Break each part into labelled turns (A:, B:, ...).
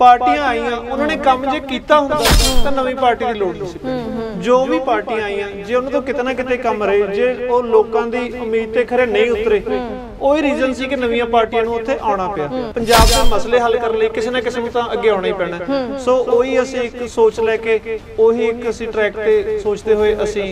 A: ਪਾਰਟੀਆਂ ਆਈਆਂ ਉਹਨਾਂ ਨੇ ਕੰਮ ਜੇ ਕੀਤਾ ਹੁੰਦਾ ਤਾਂ ਨਵੀਂ ਪਾਰਟੀ ਦੀ ਲੋੜ ਨਹੀਂ ਸੀ ਜੋ ਵੀ ਪਾਰਟੀਆਂ ਆਈਆਂ ਜੇ ਉਹਨਾਂ ਤੋਂ ਕਿਤੇ ਨਾ ਕਿਤੇ ਕੰਮ ਰਹੇ ਜੇ ਉਹ ਲੋਕਾਂ ਦੀ ਉਮੀਦ ਤੇ ਖਰੇ ਨਹੀਂ ਉਤਰੇ ਉਹੀ ਰੀਜ਼ਨ ਸੀ ਕਿ ਨਵੀਆਂ ਪਾਰਟੀਆਂ ਨੂੰ ਉੱਥੇ ਆਉਣਾ ਪਿਆ ਪੰਜਾਬ ਦੇ ਮਸਲੇ ਹੱਲ ਕਰਨ ਲਈ ਕਿਸੇ ਨਾ ਕਿਸੇ ਨੂੰ ਤਾਂ ਅੱਗੇ ਆਉਣਾ ਹੀ ਪੈਣਾ ਸੋ ਉਹੀ ਅਸੀਂ ਇੱਕ ਸੋਚ ਲੈ ਕੇ ਉਹੀ ਇੱਕ ਅਸੀਂ ਟਰੈਕ ਤੇ ਸੋਚਦੇ ਹੋਏ ਅਸੀਂ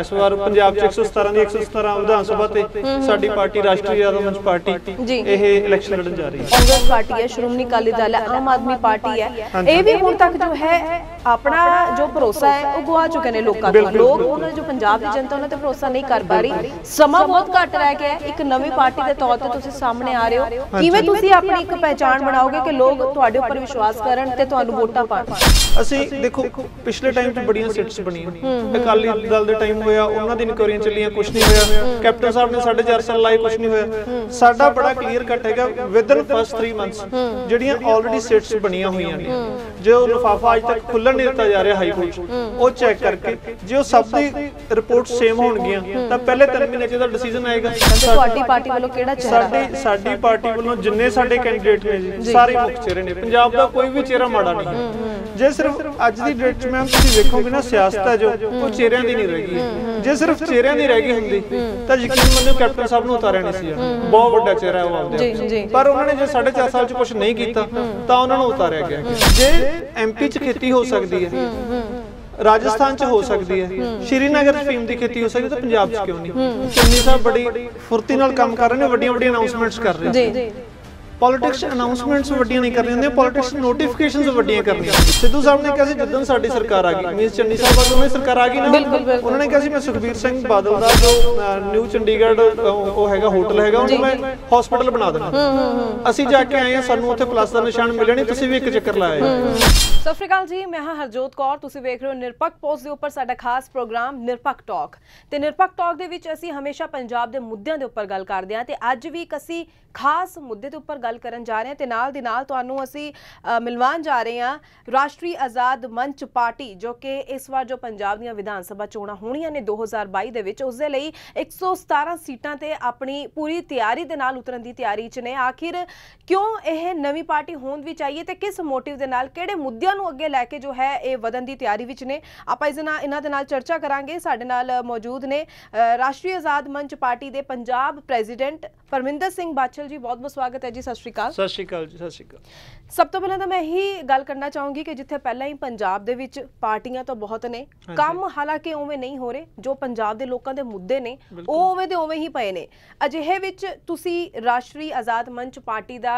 A: ਇਸ ਵਾਰ ਪੰਜਾਬ ਚ 117 ਦੀ 117 ਵਿਧਾਨ ਸਭਾ ਤੇ ਸਾਡੀ ਪਾਰਟੀ ਰਾਸ਼ਟਰੀ ਆਦਮ ਮੰਚ ਪਾਰਟੀ ਇਹ ਇਲੈਕਸ਼ਨ ਲੜਨ ਜਾ ਰਹੀ ਹੈ
B: ਕਾਂਗਰਸ ਪਾਰਟੀ ਹੈ ਸ਼੍ਰੋਮਣੀ ਅਕਾਲੀ ਦਲ ਹੈ ਆਮ ਆਦਮੀ ਪਾਰਟੀ ਹੈ ਇਹ ਵੀ ਹੁਣ ਤੱਕ ਜੋ ਹੈ ਆਪਣਾ ਜੋ ਭਰੋਸਾ ਹੈ ਉਹ ਗਵਾ ਚੁੱਕੇ ਨੇ ਲੋਕਾਂ ਤੋਂ ਲੋਕ ਉਹਨਾਂ ਜੋ ਪੰਜਾਬ ਦੀ ਜਨਤਾ ਉਹਨਾਂ ਤੇ ਭਰੋਸਾ ਨਹੀਂ ਕਰ ਪਾ ਰਹੀ ਸਮਾਂ ਬਹੁਤ ਘੱਟ ਰਹਿ ਗਿਆ ਇੱਕ ਨਵੀਂ ਪਾਰਟੀ ਪਾਰਟੀ ਦੇ ਤੌਰ ਤੇ ਤੁਸੀਂ ਸਾਹਮਣੇ ਆ ਰਹੇ ਹੋ ਕਿਵੇਂ ਤੁਸੀਂ ਆਪਣੀ ਇੱਕ ਪਹਿਚਾਣ ਬਣਾਓਗੇ ਕਿ ਲੋਕ ਤੁਹਾਡੇ ਉੱਪਰ ਵਿਸ਼ਵਾਸ ਕਰਨ ਤੇ ਤੁਹਾਨੂੰ ਵੋਟਾਂ ਪਾਣ
A: ਅਸੀਂ ਦੇਖੋ ਪਿਛਲੇ ਟਾਈਮ 'ਚ ਬੜੀਆਂ ਸਿੱਟਸ ਬਣੀਆਂ ਅਕਾਲੀ ਦਲ ਦੇ ਟਾਈਮ ਹੋਇਆ ਉਹਨਾਂ ਦੀ ਇਨਕੁਆਰੀਆਂ ਚੱਲੀਆਂ ਕੁਝ ਨਹੀਂ ਹੋਇਆ ਕੈਪਟਨ ਸਾਹਿਬ ਨੇ 4.5 ਸਾਲ ਲਾਏ ਕੁਝ ਨਹੀਂ ਹੋਇਆ ਸਾਡਾ ਬੜਾ ਕਲੀਅਰ ਕੱਟ ਹੈਗਾ ਵਿਦਨ ਫਸਟ 3 ਮੰਥਸ ਜਿਹੜੀਆਂ ਆਲਰੇਡੀ ਸਿੱਟਸ ਬਣੀਆਂ ਹੋਈਆਂ ਨੇ ਜੋ ਲਫਾਫਾ ਅਜ ਤੱਕ ਖੁੱਲਣ ਨਹੀਂ ਦਿੱਤਾ ਜਾ ਰਿਹਾ ਹਾਈ ਕੋਰਟ ਉਹ ਚੈੱਕ ਕਰਕੇ ਜੇ ਉਹ ਸਭ ਦੀ ਰਿਪੋਰਟ ਸੇਮ ਹੋਣਗੀਆਂ ਤਾਂ ਪਹਿਲੇ 3 ਮਹੀਨੇ 'ਚ ਦਾ ਡਿਸੀਜਨ ਆਏਗਾ ਤੁਹਾਡੀ
B: ਪਾਰਟੀ ਵੱਲੋਂ ਵੱਲੋਂ ਕਿਹੜਾ ਚਿਹਰਾ ਸਾਡੀ
A: ਸਾਡੀ ਪਾਰਟੀ ਵੱਲੋਂ ਜਿੰਨੇ ਸਾਡੇ ਕੈਂਡੀਡੇਟ ਨੇ ਜੀ ਸਾਰੇ ਮੁੱਖ ਚਿਹਰੇ ਨੇ ਪੰਜਾਬ ਦਾ ਕੋਈ ਵੀ ਚਿਹਰਾ ਮਾੜਾ ਨਹੀਂ ਜੇ ਸਿਰਫ ਅੱਜ ਦੀ ਡੇਟ 'ਚ ਮੈਂ ਤੁਸੀਂ ਵੇਖੋਗੇ ਨਾ ਸਿਆਸਤ ਹੈ ਜੋ ਉਹ ਚਿਹਰਿਆਂ ਦੀ ਨਹੀਂ ਰਹੀ ਜੇ ਸਿਰਫ ਚਿਹਰਿਆਂ ਦੀ ਰਹਿ ਗਈ ਹੁੰਦੀ ਤਾਂ ਯਕੀਨ ਮੰਨੋ ਕੈਪਟਨ ਸਾਹਿਬ ਨੂੰ ਉਤਾਰਿਆ ਨਹੀਂ ਸੀ ਬਹੁਤ ਵੱਡਾ ਚਿਹਰਾ ਉਹ ਆਪਦੇ ਪਰ ਉਹਨਾਂ ਨੇ ਜੇ 4.5 ਸਾਲ 'ਚ ਕੁਝ ਨਹੀਂ ਕੀਤਾ ਤਾਂ ਉਹਨਾਂ ਨੂੰ ਉਤਾਰਿਆ ਗਿਆ ਜੇ ਐਮਪੀ 'ਚ ਖੇਤੀ ਹੋ ਸਕਦੀ ਹੈ ਰਾਜਸਥਾਨ ਚ ਹੋ ਸਕਦੀ ਹੈ ਸ਼੍ਰੀਨਗਰ ਚ ਫੀਮ ਦੀ ਖੇਤੀ ਹੋ ਸਕਦੀ ਤਾਂ ਪੰਜਾਬ ਚ ਕਿਉਂ ਨਹੀਂ ਚੰਨੀ ਸਾਹਿਬ ਬੜੀ ਫੁਰਤੀ ਨਾਲ ਕੰਮ ਕਰ ਰਹੇ ਨੇ ਵੱਡੀਆਂ ਵੱਡੀਆਂ ਅਨਾਉਂਸਮੈਂਟਸ ਕਰ ਰਹੇ ਨੇ ਜੀ ਪੋਲਿਟਿਕਸ ਅਨਾਉਂਸਮੈਂਟਸ ਵੱਡੀਆਂ ਨਹੀਂ ਕਰਨੀਆਂ ਹੁੰਦੀਆਂ ਪੋਲਿਟਿਕਸ ਨੋਟੀਫਿਕੇਸ਼ਨਸ ਵੱਡੀਆਂ ਕਰਨੀਆਂ ਸਿੱਧੂ ਸਾਹਿਬ ਨੇ ਕਿਹਾ ਸੀ ਜਦੋਂ ਸਾਡੀ ਸਰਕਾਰ ਆ ਗਈ ਮੀਨਸ ਚੰਨੀ ਸਾਹਿਬ ਵੱਲੋਂ ਵੀ ਸਰਕਾਰ ਆ ਗਈ ਨਾ ਉਹਨਾਂ ਨੇ ਕਿਹਾ ਸੀ ਮੈਂ ਸੁਖਬੀਰ ਸਿੰਘ ਬਾਦਲ ਦਾ ਜੋ ਨਿਊ ਚੰਡੀਗੜ੍ਹ ਉਹ ਹੈਗਾ ਹੋਟਲ ਹੈਗਾ ਉਹਨੂੰ ਮੈਂ ਹਸਪੀਟਲ ਬਣਾ ਦੇਣਾ ਅਸੀਂ ਜਾ ਕੇ ਆਏ ਆ ਸਾਨੂੰ ਉੱਥੇ ਪਲੱਸ ਦਾ ਨਿਸ਼ਾਨ ਮਿਲਿਆ ਨਹੀਂ ਤੁਸੀਂ ਵੀ ਇੱਕ ਚੱਕਰ ਲਾਇਆ
B: ਸਤਿ ਸ਼੍ਰੀ ਅਕਾਲ ਜੀ ਮੈਂ ਹਾਂ ਹਰਜੋਤ ਕੌਰ ਤੁਸੀਂ ਵੇਖ ਰਹੇ ਹੋ ਨਿਰਪੱਖ ਪੋਸਟ ਦੇ ਉੱਪਰ ਸਾਡਾ ਖਾਸ ਪ੍ਰੋਗਰਾਮ ਨਿਰਪੱਖ ਟਾਕ ਤੇ ਨਿਰਪੱਖ ਟਾਕ ਦੇ ਵਿੱਚ ਅਸੀਂ ਹਮੇਸ਼ਾ ਪੰਜਾਬ ਦੇ ਮੁੱਦਿਆਂ ਦੇ ਉੱਪਰ ਗੱਲ ਕਰਦੇ ਹਾਂ ਤੇ ਅੱਜ ਵੀ ਇੱਕ ਅਸੀਂ ਖਾਸ ਮੁੱਦੇ ਦੇ ਉੱਪਰ ਗੱਲ ਕਰਨ ਜਾ ਰਹੇ ਹਾਂ ਤੇ ਨਾਲ ਦੀ ਨਾਲ ਤੁਹਾਨੂੰ ਅਸੀਂ ਮਿਲਵਾਨ ਜਾ ਰਹੇ ਹਾਂ ਰਾਸ਼ਟਰੀ ਆਜ਼ਾਦ ਮੰਚ ਪਾਰਟੀ ਜੋ ਕਿ ਇਸ ਵਾਰ ਜੋ ਪੰਜਾਬ ਦੀਆਂ ਵਿਧਾਨ ਸਭਾ ਚੋਣਾਂ ਹੋਣੀਆਂ ਨੇ 2022 ਦੇ ਵਿੱਚ ਉਸ ਦੇ ਲਈ 117 ਸੀਟਾਂ ਤੇ ਆਪਣੀ ਪੂਰੀ ਤਿਆਰੀ ਦੇ ਨਾਲ ਉਤਰਨ ਦੀ ਤਿਆਰੀ 'ਚ ਨੇ ਆਖਿਰ ਕਿਉਂ ਇਹ ਨਵੀਂ ਪਾਰਟੀ ਹੋਣ ਦੀ ਚਾਹੀਏ ਤੇ ਕਿਸ ਮੋਟਿਵ ਦੇ ਨਾਲ ਕਿਹੜੇ ਮੁੱਦਿਆਂ ਨੂੰ ਅੱਗੇ ਲੈ ਕੇ ਜੋ ਹੈ ਇਹ ਵਧਨ ਦੀ ਤਿਆਰੀ ਵਿੱਚ ਨੇ ਆਪਾਂ ਇਸ ਨਾਲ ਇਹਨਾਂ ਦੇ ਨਾਲ ਚਰਚਾ ਕਰਾਂਗੇ ਸਾਡੇ ਨਾਲ ਮੌਜੂਦ ਨੇ ਰਾਸ਼ਟਰੀ ਆਜ਼ਾਦ ਮੰਚ ਪਾਰਟੀ ਦੇ ਪੰਜਾਬ ਪ੍ਰੈਜ਼ੀਡੈਂਟ ਪਰਮਿੰਦਰ ਸਿੰਘ ਬਾਚਲ ਜੀ ਬਹੁਤ ਬਹੁਤ ਸਵਾਗਤ ਹੈ ਜੀ ਸਤਿ ਸ਼੍ਰੀ ਅਕਾਲ
A: ਸਤਿ ਸ਼੍ਰੀ ਅਕਾਲ ਜੀ ਸਤਿ ਸ਼੍ਰੀ ਅਕਾਲ
B: ਸਭ ਤੋਂ ਪਹਿਲਾਂ ਤਾਂ ਮੈਂ ਇਹੀ ਗੱਲ ਕਰਨਾ ਚਾਹੂੰਗੀ ਕਿ ਜਿੱਥੇ ਪਹਿਲਾਂ ਹੀ ਪੰਜਾਬ ਦੇ ਵਿੱਚ ਪਾਰਟੀਆਂ ਤਾਂ ਬਹੁਤ ਨੇ ਕੰਮ ਹਾਲਾਂਕਿ ਉਵੇਂ ਨਹੀਂ ਹੋ ਰਹੇ ਜੋ ਪੰਜਾਬ ਦੇ ਲੋਕਾਂ ਦੇ ਮੁੱਦੇ ਨੇ ਉਹ ਉਵੇਂ ਦੇ ਉਵੇਂ ਹੀ ਪਏ ਨੇ ਅਜਿਹੇ ਵਿੱਚ ਤੁਸੀਂ ਰਾਸ਼ਟਰੀ ਆਜ਼ਾਦ ਮੰਚ ਪਾਰਟੀ ਦਾ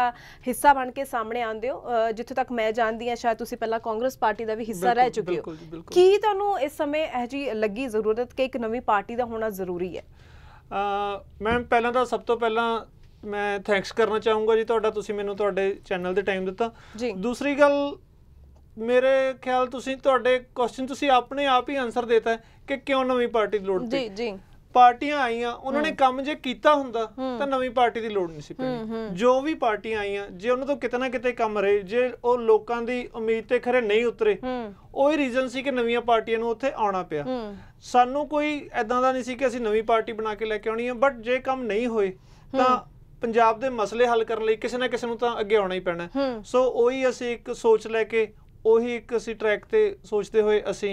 B: ਹਿੱਸਾ ਬਣ ਕੇ ਸਾਹਮਣੇ ਆਉਂਦੇ ਹੋ ਜਿੱਥੇ ਤੱਕ ਮੈਂ ਜਾਣਦੀ ਹਾਂ ਸ਼ਾਇਦ ਤੁਸੀਂ ਪਹਿਲਾਂ ਕਾਂਗਰਸ ਪਾਰਟੀ ਦਾ ਵੀ ਹਿੱਸਾ ਰਹਿ ਚੁੱਕੇ ਹੋ ਕੀ ਤੁਹਾਨੂੰ ਇਸ ਸਮੇਂ ਇਹ ਜੀ ਲੱਗੀ ਜ਼ਰੂਰਤ ਕਿ ਇੱਕ ਨਵੀਂ ਪਾਰਟੀ ਦਾ ਹੋਣਾ ਜ਼ਰੂਰੀ ਹੈ ਮੈਮ ਪਹਿਲਾਂ ਤਾਂ ਸਭ ਤੋਂ ਪਹਿਲਾਂ
A: ਮੈਂ ਥੈਂਕਸ ਕਰਨਾ ਚਾਹੂੰਗਾ ਜੀ ਤੁਹਾਡਾ ਤੁਸੀਂ ਮੈਨੂੰ ਤੁਹਾਡੇ ਚੈਨਲ ਦੇ ਟਾਈਮ ਦਿੱਤਾ ਦੂਸਰੀ ਗੱਲ ਮੇਰੇ ਖਿਆਲ ਤੁਸੀਂ ਤੁਹਾਡੇ ਕੁਐਸਚਨ ਤੁਸੀਂ ਆਪਣੇ ਆਪ ਹੀ ਆਨਸਰ ਦਿੱਤਾ ਕਿ ਕਿਉਂ ਨਵੀਂ ਪਾਰਟੀ ਦੀ ਲੋੜ ਪਈ ਜੀ ਜੀ ਪਾਰਟੀਆਂ ਆਈਆਂ ਉਹਨਾਂ ਨੇ ਕੰਮ ਜੇ ਕੀਤਾ ਹੁੰਦਾ ਤਾਂ ਨਵੀਂ ਪਾਰਟੀ ਦੀ ਲੋੜ ਨਹੀਂ ਸੀ ਪੈਣੀ ਜੋ ਵੀ ਪਾਰਟੀਆਂ ਆਈਆਂ ਜੇ ਉਹਨਾਂ ਤੋਂ ਕਿਤੇ ਨਾ ਕਿਤੇ ਕੰਮ ਰਹੇ ਜੇ ਉਹ ਲੋਕਾਂ ਦੀ ਉਮੀਦ ਤੇ ਖਰੇ ਨਹੀਂ ਉਤਰੇ ਉਹ ਹੀ ਰੀਜ਼ਨ ਸੀ ਕਿ ਨਵੀਆਂ ਪਾਰਟੀਆਂ ਨੂੰ ਉੱਥੇ ਆਉਣਾ ਪਿਆ ਸਾਨੂੰ ਕੋਈ ਐਦਾਂ ਦਾ ਨਹੀਂ ਸੀ ਕਿ ਅਸੀਂ ਨਵੀਂ ਪਾਰਟੀ ਬਣਾ ਕੇ ਲੈ ਕੇ ਆਉਣੀ ਹੈ ਬਟ ਜੇ ਕੰਮ ਨਹੀਂ ਹੋਏ ਤਾਂ ਪੰਜਾਬ ਦੇ ਮਸਲੇ ਹੱਲ ਕਰਨ ਲਈ ਕਿਸੇ ਨਾ ਕਿਸੇ ਨੂੰ ਤਾਂ ਅੱਗੇ ਆਉਣਾ ਹੀ ਪੈਣਾ ਸੋ ਉਹੀ ਅਸੀਂ ਇੱਕ ਸੋਚ ਲੈ ਕੇ ਉਹੀ ਇੱਕ ਅਸੀਂ ਟਰੈਕ ਤੇ ਸੋਚਦੇ ਹੋਏ ਅਸੀਂ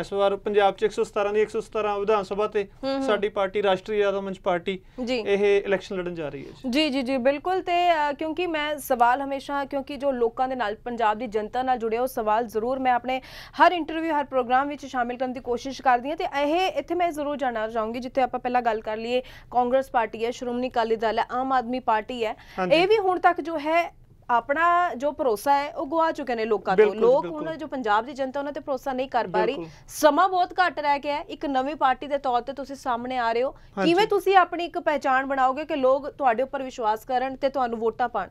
A: ਇਸ ਵਾਰ ਪੰਜਾਬ ਚ 117 ਦੀ 117 ਵਿਧਾਨ ਸਭਾ ਤੇ ਸਾਡੀ ਪਾਰਟੀ ਰਾਸ਼ਟਰੀ ਯਾਦਵ ਮੰਚ ਪਾਰਟੀ ਇਹ ਇਲੈਕਸ਼ਨ ਲੜਨ ਜਾ ਰਹੀ ਹੈ
B: ਜੀ ਜੀ ਜੀ ਬਿਲਕੁਲ ਤੇ ਕਿਉਂਕਿ ਮੈਂ ਸਵਾਲ ਹਮੇਸ਼ਾ ਕਿਉਂਕਿ ਜੋ ਲੋਕਾਂ ਦੇ ਨਾਲ ਪੰਜਾਬ ਦੀ ਜਨਤਾ ਨਾਲ ਜੁੜਿਆ ਉਹ ਸਵਾਲ ਜ਼ਰੂਰ ਮੈਂ ਆਪਣੇ ਹਰ ਇੰਟਰਵਿਊ ਹਰ ਪ੍ਰੋਗਰਾਮ ਵਿੱਚ ਸ਼ਾਮਿਲ ਕਰਨ ਦੀ ਕੋਸ਼ਿਸ਼ ਕਰਦੀ ਹਾਂ ਤੇ ਇਹ ਇੱਥੇ ਮੈਂ ਜ਼ਰੂਰ ਜਾਣਨਾ ਚਾਹੂੰਗੀ ਜਿੱਥੇ ਆਪਾਂ ਪਹਿਲਾਂ ਗੱਲ ਕਰ ਲਈਏ ਕਾਂਗਰਸ ਪਾਰਟੀ ਹੈ ਸ਼੍ਰੋਮਣੀ ਅਕਾਲੀ ਦਲ ਹੈ ਆਮ ਆਦਮੀ ਪਾਰਟੀ ਹੈ ਇਹ ਵੀ ਹੁਣ ਤੱਕ ਜੋ ਹੈ ਆਪਣਾ ਜੋ ਭਰੋਸਾ ਹੈ ਉਹ ਗਵਾ ਚੁੱਕੇ ਨੇ ਲੋਕਾਂ ਤੋਂ ਲੋਕ ਉਹਨਾਂ ਜੋ ਪੰਜਾਬ ਦੀ ਜਨਤਾ ਉਹਨਾਂ ਤੇ ਭਰੋਸਾ ਨਹੀਂ ਕਰ ਪਾ ਰਹੀ ਸਮਾਂ ਬਹੁਤ ਘੱਟ ਰਹਿ ਗਿਆ ਇੱਕ ਨਵੀਂ ਪਾਰਟੀ ਦੇ ਤੌਰ ਤੇ ਤੁਸੀਂ ਸਾਹਮਣੇ ਆ ਰਹੇ ਹੋ ਕਿਵੇਂ ਤੁਸੀਂ ਆਪਣੀ ਇੱਕ ਪਹਿਚਾਣ ਬਣਾਓਗੇ ਕਿ ਲੋਕ ਤੁਹਾਡੇ ਉੱਪਰ ਵਿਸ਼ਵਾਸ ਕਰਨ ਤੇ ਤੁਹਾਨੂੰ ਵੋਟਾਂ ਪਾਣ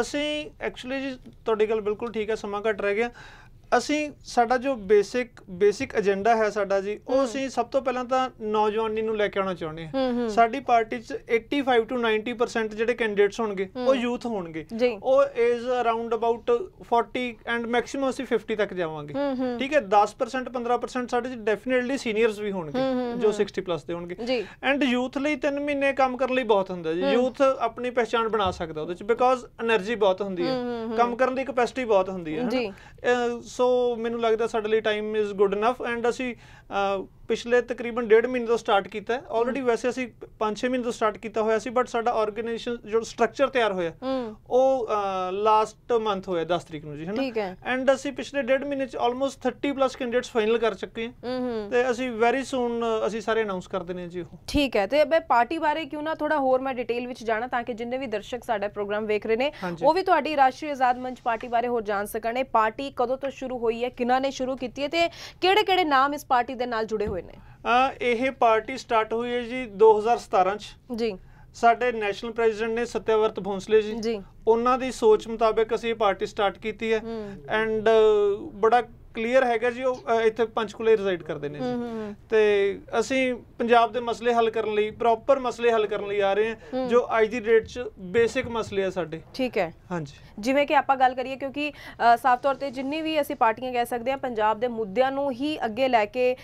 A: ਅਸੀਂ ਐਕਚੁਅਲੀ ਜੀ ਤੁਹਾਡੀ ਗੱਲ ਬਿਲਕੁਲ ਠੀਕ ਹੈ ਸਮਾਂ ਘੱਟ ਰਹਿ ਗਿਆ ਅਸੀਂ ਸਾਡਾ ਜੋ ਬੇਸਿਕ ਬੇਸਿਕ ਏਜੰਡਾ ਹੈ ਸਾਡਾ ਜੀ ਉਹ ਅਸੀਂ ਸਭ ਤੋਂ ਪਹਿਲਾਂ ਤਾਂ ਨੌਜਵਾਨੀ ਨੂੰ ਲੈ ਕੇ ਆਉਣਾ ਚਾਹੁੰਦੇ ਹਾਂ ਸਾਡੀ ਪਾਰਟੀ 'ਚ 85 ਟੂ 90% ਜਿਹੜੇ ਕੈਂਡੀਡੇਟਸ ਹੋਣਗੇ ਉਹ ਯੂਥ ਹੋਣਗੇ ਉਹ age around about 40 and maximum ਅਸੀਂ 50 ਤੱਕ ਜਾਵਾਂਗੇ ਠੀਕ ਹੈ 10% 15% ਸਾਡੇ 'ਚ ਡੈਫੀਨਿਟਲੀ ਸੀਨੀਅਰਸ ਵੀ ਹੋਣਗੇ ਜੋ 60 ਪਲੱਸ ਦੇ ਹੋਣਗੇ ਐਂਡ ਯੂਥ ਲਈ 3 ਮਹੀਨੇ ਕੰਮ ਕਰਨ ਲਈ ਬਹੁਤ ਹੁੰਦਾ ਜੀ ਯੂਥ ਆਪਣੀ ਪਛਾਣ ਬਣਾ ਸਕਦਾ ਉਹਦੇ 'ਚ ਬਿਕੋਜ਼ એનર્ਜੀ ਬਹੁਤ ਹੁੰਦੀ ਹੈ ਕੰਮ ਕਰਨ ਦੀ ਕਪੈਸਿਟੀ ਬਹੁਤ ਹੁੰਦੀ ਹੈ ਸੋ ਸੋ ਮੈਨੂੰ ਲੱਗਦਾ ਸਾਡੇ ਲਈ time is good enough and ਅਸੀਂ ਪਿਛਲੇ ਤਕਰੀਬਨ 1.5 ਮਹੀਨੇ ਤੋਂ ਸਟਾਰਟ ਕੀਤਾ ਹੈ ਆਲਰੇਡੀ ਵੈਸੇ ਅਸੀਂ 5-6 ਮਹੀਨੇ ਤੋਂ ਸਟਾਰਟ ਕੀਤਾ ਹੋਇਆ ਸੀ ਬਟ ਸਾਡਾ ਆਰਗੇਨਾਈਜੇਸ਼ਨ ਜੋ ਸਟਰਕਚਰ ਤਿਆਰ ਹੋਇਆ ਉਹ ਲਾਸਟ ਮੰਥ ਹੋਇਆ 10 ਤਰੀਕ ਨੂੰ ਜੀ ਹੈਨਾ ਐਂਡ ਅਸੀਂ ਪਿਛਲੇ 1.5 ਮਹੀਨੇ ਚ ਆਲਮੋਸਟ 30 ਪਲੱਸ ਕੈਂਡੀਡੇਟਸ ਫਾਈਨਲ ਕਰ ਚੁੱਕੇ ਹਾਂ ਤੇ ਅਸੀਂ ਵੈਰੀ ਸੂਨ ਅਸੀਂ ਸਾਰੇ ਅਨਾਉਂਸ ਕਰ ਦੇਣੇ ਜੀ ਉਹ
B: ਠੀਕ ਹੈ ਤੇ ਅਬੇ ਪਾਰਟੀ ਬਾਰੇ ਕਿਉਂ ਨਾ ਥੋੜਾ ਹੋਰ ਮੈਂ ਡਿਟੇਲ ਵਿੱਚ ਜਾਣਾ ਤਾਂ ਕਿ ਜਿੰਨੇ ਵੀ ਦਰਸ਼ਕ ਸਾਡਾ ਪ੍ਰੋਗਰਾਮ ਵੇਖ ਰਹੇ ਨੇ ਉਹ ਵੀ ਤੁਹਾਡੀ ਰਾਸ਼ਟਰੀ ਆਜ਼ਾਦ ਮੰਚ ਪਾਰਟੀ ਬਾਰੇ ਹੋਰ ਜਾਣ ਸਕਣ ਇਹ ਪਾਰਟੀ ਕਦੋਂ ਤੋਂ ਸ਼ੁਰੂ ਹੋਈ ਹੈ ਕਿਨਾਂ ਨੇ ਸ਼ੁਰੂ ਕੀਤੀ ਹੈ ਤੇ ਕਿਹੜੇ-ਕਿਹੜੇ ਨਾਮ ਇਸ ਪਾਰਟੀ ਦੇ ਨਾਲ ਜੁੜੇ ਹੋਏ ਨੇ
A: ਇਹ ਪਾਰਟੀ ਸਟਾਰਟ ਹੋਈ ਹੈ ਜੀ 2017 ਚ ਜੀ ਸਾਡੇ ਨੈਸ਼ਨਲ ਪ੍ਰੈਜ਼ੀਡੈਂਟ ਨੇ ਸਤਿਆਵਰਤ ਭੋਂਸਲੇ ਜੀ ਉਹਨਾਂ ਦੀ ਸੋਚ ਮੁਤਾਬਕ ਅਸੀਂ ਪਾਰਟੀ ਸਟਾਰਟ ਕੀਤੀ ਹੈ ਐਂਡ ਬੜਾ ਕਲੀਅਰ ਹੈਗਾ ਜੀ ਉਹ ਇੱਥੇ ਪੰਚਕੂਲੇ ਰਿਜ਼ਾਈਡ ਕਰਦੇ ਨੇ ਜੀ ਤੇ ਅਸੀਂ ਪੰਜਾਬ ਦੇ ਮਸਲੇ ਹੱਲ ਕਰਨ ਲਈ ਪ੍ਰੋਪਰ ਮਸਲੇ ਹੱਲ ਕਰਨ ਲਈ ਆ ਰਹੇ ਹਾਂ ਜੋ ਅੱਜ ਦੀ ਡੇਟ 'ਚ ਬੇਸਿਕ ਮਸਲੇ ਆ ਸਾਡੇ
B: ਠੀਕ ਹੈ ਹਾਂਜੀ ਜਿਵੇਂ ਕਿ ਆਪਾਂ ਗੱਲ ਕਰੀਏ ਕਿਉਂਕਿ ਸਾਫ ਤੌਰ ਤੇ ਜਿੰਨੀ ਵੀ ਅਸੀਂ ਪਾਰਟੀਆਂ ਕਹਿ ਸਕਦੇ ਆ ਪੰਜਾਬ ਦੇ ਮੁੱਦਿਆਂ ਨੂੰ ਹੀ ਅੱਗੇ ਲੈ ਕੇ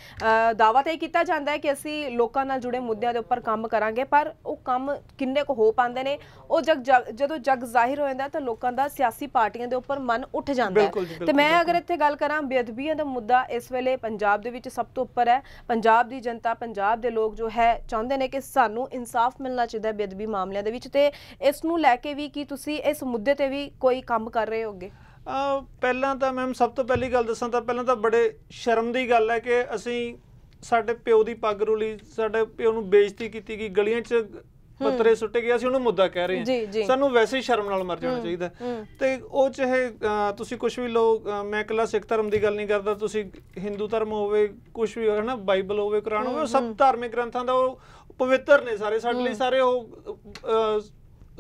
B: ਦਾਵਾ ਤਾਂ ਇਹ ਕੀਤਾ ਜਾਂਦਾ ਹੈ ਕਿ ਅਸੀਂ ਲੋਕਾਂ ਨਾਲ ਜੁੜੇ ਮੁੱਦਿਆਂ ਦੇ ਉੱਪਰ ਕੰਮ ਕਰਾਂਗੇ ਪਰ ਉਹ ਕੰਮ ਕਿੰਨੇ ਕੁ ਹੋ ਪਾਉਂਦੇ ਨੇ ਉਹ ਜਦ ਜਦੋਂ ਜਗ ਜ਼ਾਹਿਰ ਜ਼ਾਹਿਰ ਹੋ ਜਾਂਦਾ ਤਾਂ ਲੋਕਾਂ ਦਾ ਸਿਆਸੀ ਪਾਰਟੀਆਂ ਦੇ ਉੱਪਰ ਮਨ ਉੱਠ ਜਾਂਦਾ ਹੈ ਤੇ ਮੈਂ ਅਗਰ ਇੱਥੇ ਗੱਲ ਕਰਾਂ ਬੇਅਦਬੀਆਂ ਦਾ ਮੁੱਦਾ ਇਸ ਵੇਲੇ ਪੰਜਾਬ ਦੇ ਵਿੱਚ ਸਭ ਤੋਂ ਉੱਪਰ ਹੈ ਪੰਜਾਬ ਦੀ ਜਨਤਾ ਪੰਜਾਬ ਦੇ ਲੋਕ ਜੋ ਹੈ ਚਾਹੁੰਦੇ ਨੇ ਕਿ ਸਾਨੂੰ ਇਨਸਾਫ ਮਿਲਣਾ ਚਾਹੀਦਾ ਬੇਅਦਬੀ ਮਾਮਲਿਆਂ ਦੇ ਵਿੱਚ ਤੇ ਇਸ ਨੂੰ ਲੈ ਕੇ ਵੀ ਕੀ ਤੁਸੀਂ ਇਸ ਮੁੱਦੇ ਤੇ ਵੀ ਕੋਈ ਕੰਮ ਕਰ ਰਹੇ ਹੋਗੇ ਪਹਿਲਾਂ
A: ਤਾਂ ਮੈਮ ਸਭ ਤੋਂ ਪਹਿਲੀ ਗੱਲ ਦੱਸਾਂ ਤਾਂ ਪਹਿਲਾਂ ਤਾਂ ਬੜੇ ਸ਼ਰਮ ਦੀ ਗੱਲ ਹੈ ਕਿ ਅਸੀਂ ਸਾਡੇ ਪਿਓ ਦੀ ਪੱਗ ਰੋਲੀ ਸਾਡੇ ਪਿਓ ਨੂੰ ਬੇਇੱਜ਼ਤੀ ਕੀਤੀ ਗਈ ਗਲੀਆਂ 'ਚ ਪੱਤਰੇ ਸੁੱਟੇ ਗਿਆ ਸੀ ਉਹਨੂੰ ਮੁੱਦਾ ਕਹਿ ਰਹੇ ਆ ਸਾਨੂੰ ਵੈਸੇ ਹੀ ਸ਼ਰਮ ਨਾਲ ਮਰ ਜਾਣਾ ਚਾਹੀਦਾ ਤੇ ਉਹ ਚਾਹੇ ਤੁਸੀਂ ਕੁਝ ਵੀ ਲੋ ਮੈਂ ਇਕੱਲਾ ਸਿੱਖ ਧਰਮ ਦੀ ਗੱਲ ਨਹੀਂ ਕਰਦਾ ਤੁਸੀਂ Hindu ਧਰਮ ਹੋਵੇ ਕੁਝ ਵੀ ਹੋਵੇ ਨਾ ਬਾਈਬਲ ਹੋਵੇ ਕੁਰਾਨ ਹੋਵੇ ਸਭ ਧਾਰਮਿਕ ਗ੍ਰੰਥਾਂ ਦਾ ਉਹ ਪਵਿੱਤਰ ਨੇ ਸਾਰੇ ਸਾਡੇ ਲਈ ਸਾਰੇ ਉਹ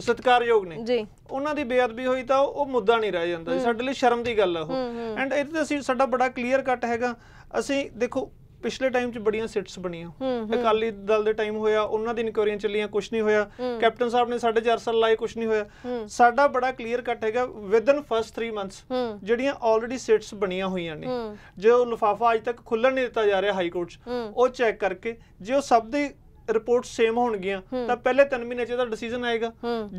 A: ਸਤਕਾਰਯੋਗ ਨੇ ਜੀ ਉਹਨਾਂ ਦੀ ਬੇਅਦਬੀ ਹੋਈ ਤਾਂ ਉਹ ਮੁੱਦਾ ਨਹੀਂ ਰਹਿ ਜਾਂਦਾ ਸਾਡੇ ਲਈ ਸ਼ਰਮ ਦੀ ਗੱਲ ਆ ਉਹ ਐਂਡ ਇਹ ਤੇ ਸਾਡਾ ਬੜਾ ਕਲੀਅਰ ਕੱਟ ਹੈਗਾ ਅਸੀਂ ਦੇਖੋ ਪਿਛਲੇ ਟਾਈਮ 'ਚ ਬੜੀਆਂ ਸਿਟਸ ਬਣੀਆਂ ਅਕਾਲੀ ਦਲ ਦੇ ਟਾਈਮ ਹੋਇਆ ਉਹਨਾਂ ਦੀ ਇਨਕੁਆਰੀਆਂ ਚੱਲੀਆਂ ਕੁਝ ਨਹੀਂ ਹੋਇਆ ਕੈਪਟਨ ਸਾਹਿਬ ਨੇ 4.5 ਸਾਲ ਲਾਏ ਕੁਝ ਨਹੀਂ ਹੋਇਆ ਸਾਡਾ ਬੜਾ ਕਲੀਅਰ ਕੱਟ ਹੈਗਾ ਵਿਦਨ ਫਸਟ 3 ਮੰਥਸ ਜਿਹੜੀਆਂ ਆਲਰੇਡੀ ਸਿਟਸ ਬਣੀਆਂ ਹੋਈਆਂ ਨੇ ਜੋ ਲਫਾਫਾ ਅਜੇ ਤੱਕ ਖੁੱਲਣ ਨਹੀਂ ਦਿੱਤਾ ਜਾ ਰਿਹਾ ਹਾਈ ਕੋਰਟ 'ਚ ਉਹ ਚੈੱਕ ਕਰਕੇ ਜੇ ਉਹ ਸਭ ਦੇ ਰਿਪੋਰਟ ਸੇਮ ਹੋਣਗੀਆਂ ਤਾਂ ਪਹਿਲੇ 3 ਮਹੀਨੇ ਚ ਇਹਦਾ ਡਿਸੀਜਨ ਆਏਗਾ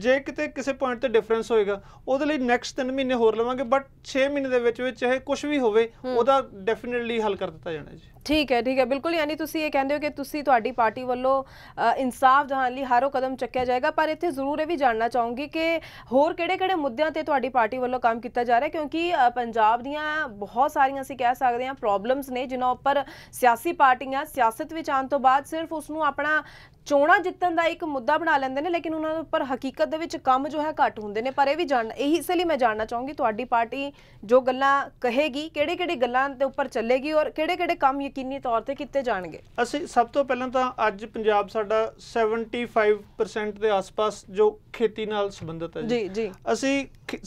A: ਜੇ ਕਿਤੇ ਕਿਸੇ ਪੁਆਇੰਟ ਤੇ ਡਿਫਰੈਂਸ ਹੋਏਗਾ ਉਹਦੇ ਲਈ ਨੈਕਸਟ 3 ਮਹੀਨੇ ਹੋਰ ਲਵਾਂਗੇ ਬਟ 6 ਮਹੀਨੇ ਦੇ ਵਿੱਚ ਵਿੱਚ ਇਹ ਕੁਝ ਵੀ ਹੋਵੇ ਉਹਦਾ ਡੈਫੀਨਿਟਲੀ ਹੱਲ ਕਰ ਦਿੱਤਾ ਜਾਣਾ ਜੀ
B: ਠੀਕ ਹੈ ਠੀਕ ਹੈ ਬਿਲਕੁਲ ਯਾਨੀ ਤੁਸੀਂ ਇਹ ਕਹਿੰਦੇ ਹੋ ਕਿ ਤੁਸੀਂ ਤੁਹਾਡੀ ਪਾਰਟੀ ਵੱਲੋਂ ਇਨਸਾਫ ਜਹਾਨ ਲਈ ਹਰੋ ਕਦਮ ਚੱਕਿਆ ਜਾਏਗਾ ਪਰ ਇੱਥੇ ਜ਼ਰੂਰ ਇਹ ਵੀ ਜਾਣਨਾ ਚਾਹੂੰਗੀ ਕਿ ਹੋਰ ਕਿਹੜੇ-ਕਿਹੜੇ ਮੁੱਦਿਆਂ ਤੇ ਤੁਹਾਡੀ ਪਾਰਟੀ ਵੱਲੋਂ ਕੰਮ ਕੀਤਾ ਜਾ ਰਿਹਾ ਕਿਉਂਕਿ ਪੰਜਾਬ ਦੀਆਂ ਬਹੁਤ ਸਾਰੀਆਂ ਅਸੀਂ ਕਹਿ ਸਕਦੇ ਹਾਂ ਪ੍ਰੋਬਲਮਸ ਨੇ ਜਿਨ੍ਹਾਂ ਉੱਪਰ ਸਿਆਸੀ ਪਾਰਟੀਆਂ ਸਿਆਸਤ ਵਿੱਚ ਆਉਣ ਤੋਂ ਬਾਅਦ ਸਿਰਫ ਉਸ ਨੂੰ ਆਪਣਾ ਚੋਣਾ ਜਿੱਤਣ ਦਾ ਇੱਕ ਮੁੱਦਾ ਬਣਾ ਲੈਂਦੇ ਨੇ ਲੇਕਿਨ ਉਹਨਾਂ ਦੇ ਉੱਪਰ ਹਕੀਕਤ ਦੇ ਵਿੱਚ ਕੰਮ ਜੋ ਹੈ ਘੱਟ ਹੁੰਦੇ ਨੇ ਪਰ ਇਹ ਵੀ ਜਾਣ ਇਹੀ ਇਸ ਲਈ ਮੈਂ ਜਾਣਨਾ ਚਾਹੂੰਗੀ ਤੁਹਾਡੀ ਪਾਰਟੀ ਜੋ ਗੱਲਾਂ ਕਹੇਗੀ ਕਿਹੜੇ-ਕਿਹੜੇ ਗੱਲਾਂ ਦੇ ਉੱਪਰ ਚੱਲੇਗੀ ਔਰ ਕਿਹੜੇ-ਕਿਹੜੇ ਕੰਮ ਯਕੀਨੀ ਤੌਰ ਤੇ ਕੀਤੇ ਜਾਣਗੇ
A: ਅਸੀਂ ਸਭ ਤੋਂ ਪਹਿਲਾਂ ਤਾਂ ਅੱਜ ਪੰਜਾਬ ਸਾਡਾ 75% ਦੇ ਆਸ-ਪਾਸ ਜੋ ਖੇਤੀ ਨਾਲ ਸੰਬੰਧਿਤ ਹੈ ਜੀ ਜੀ ਅਸੀਂ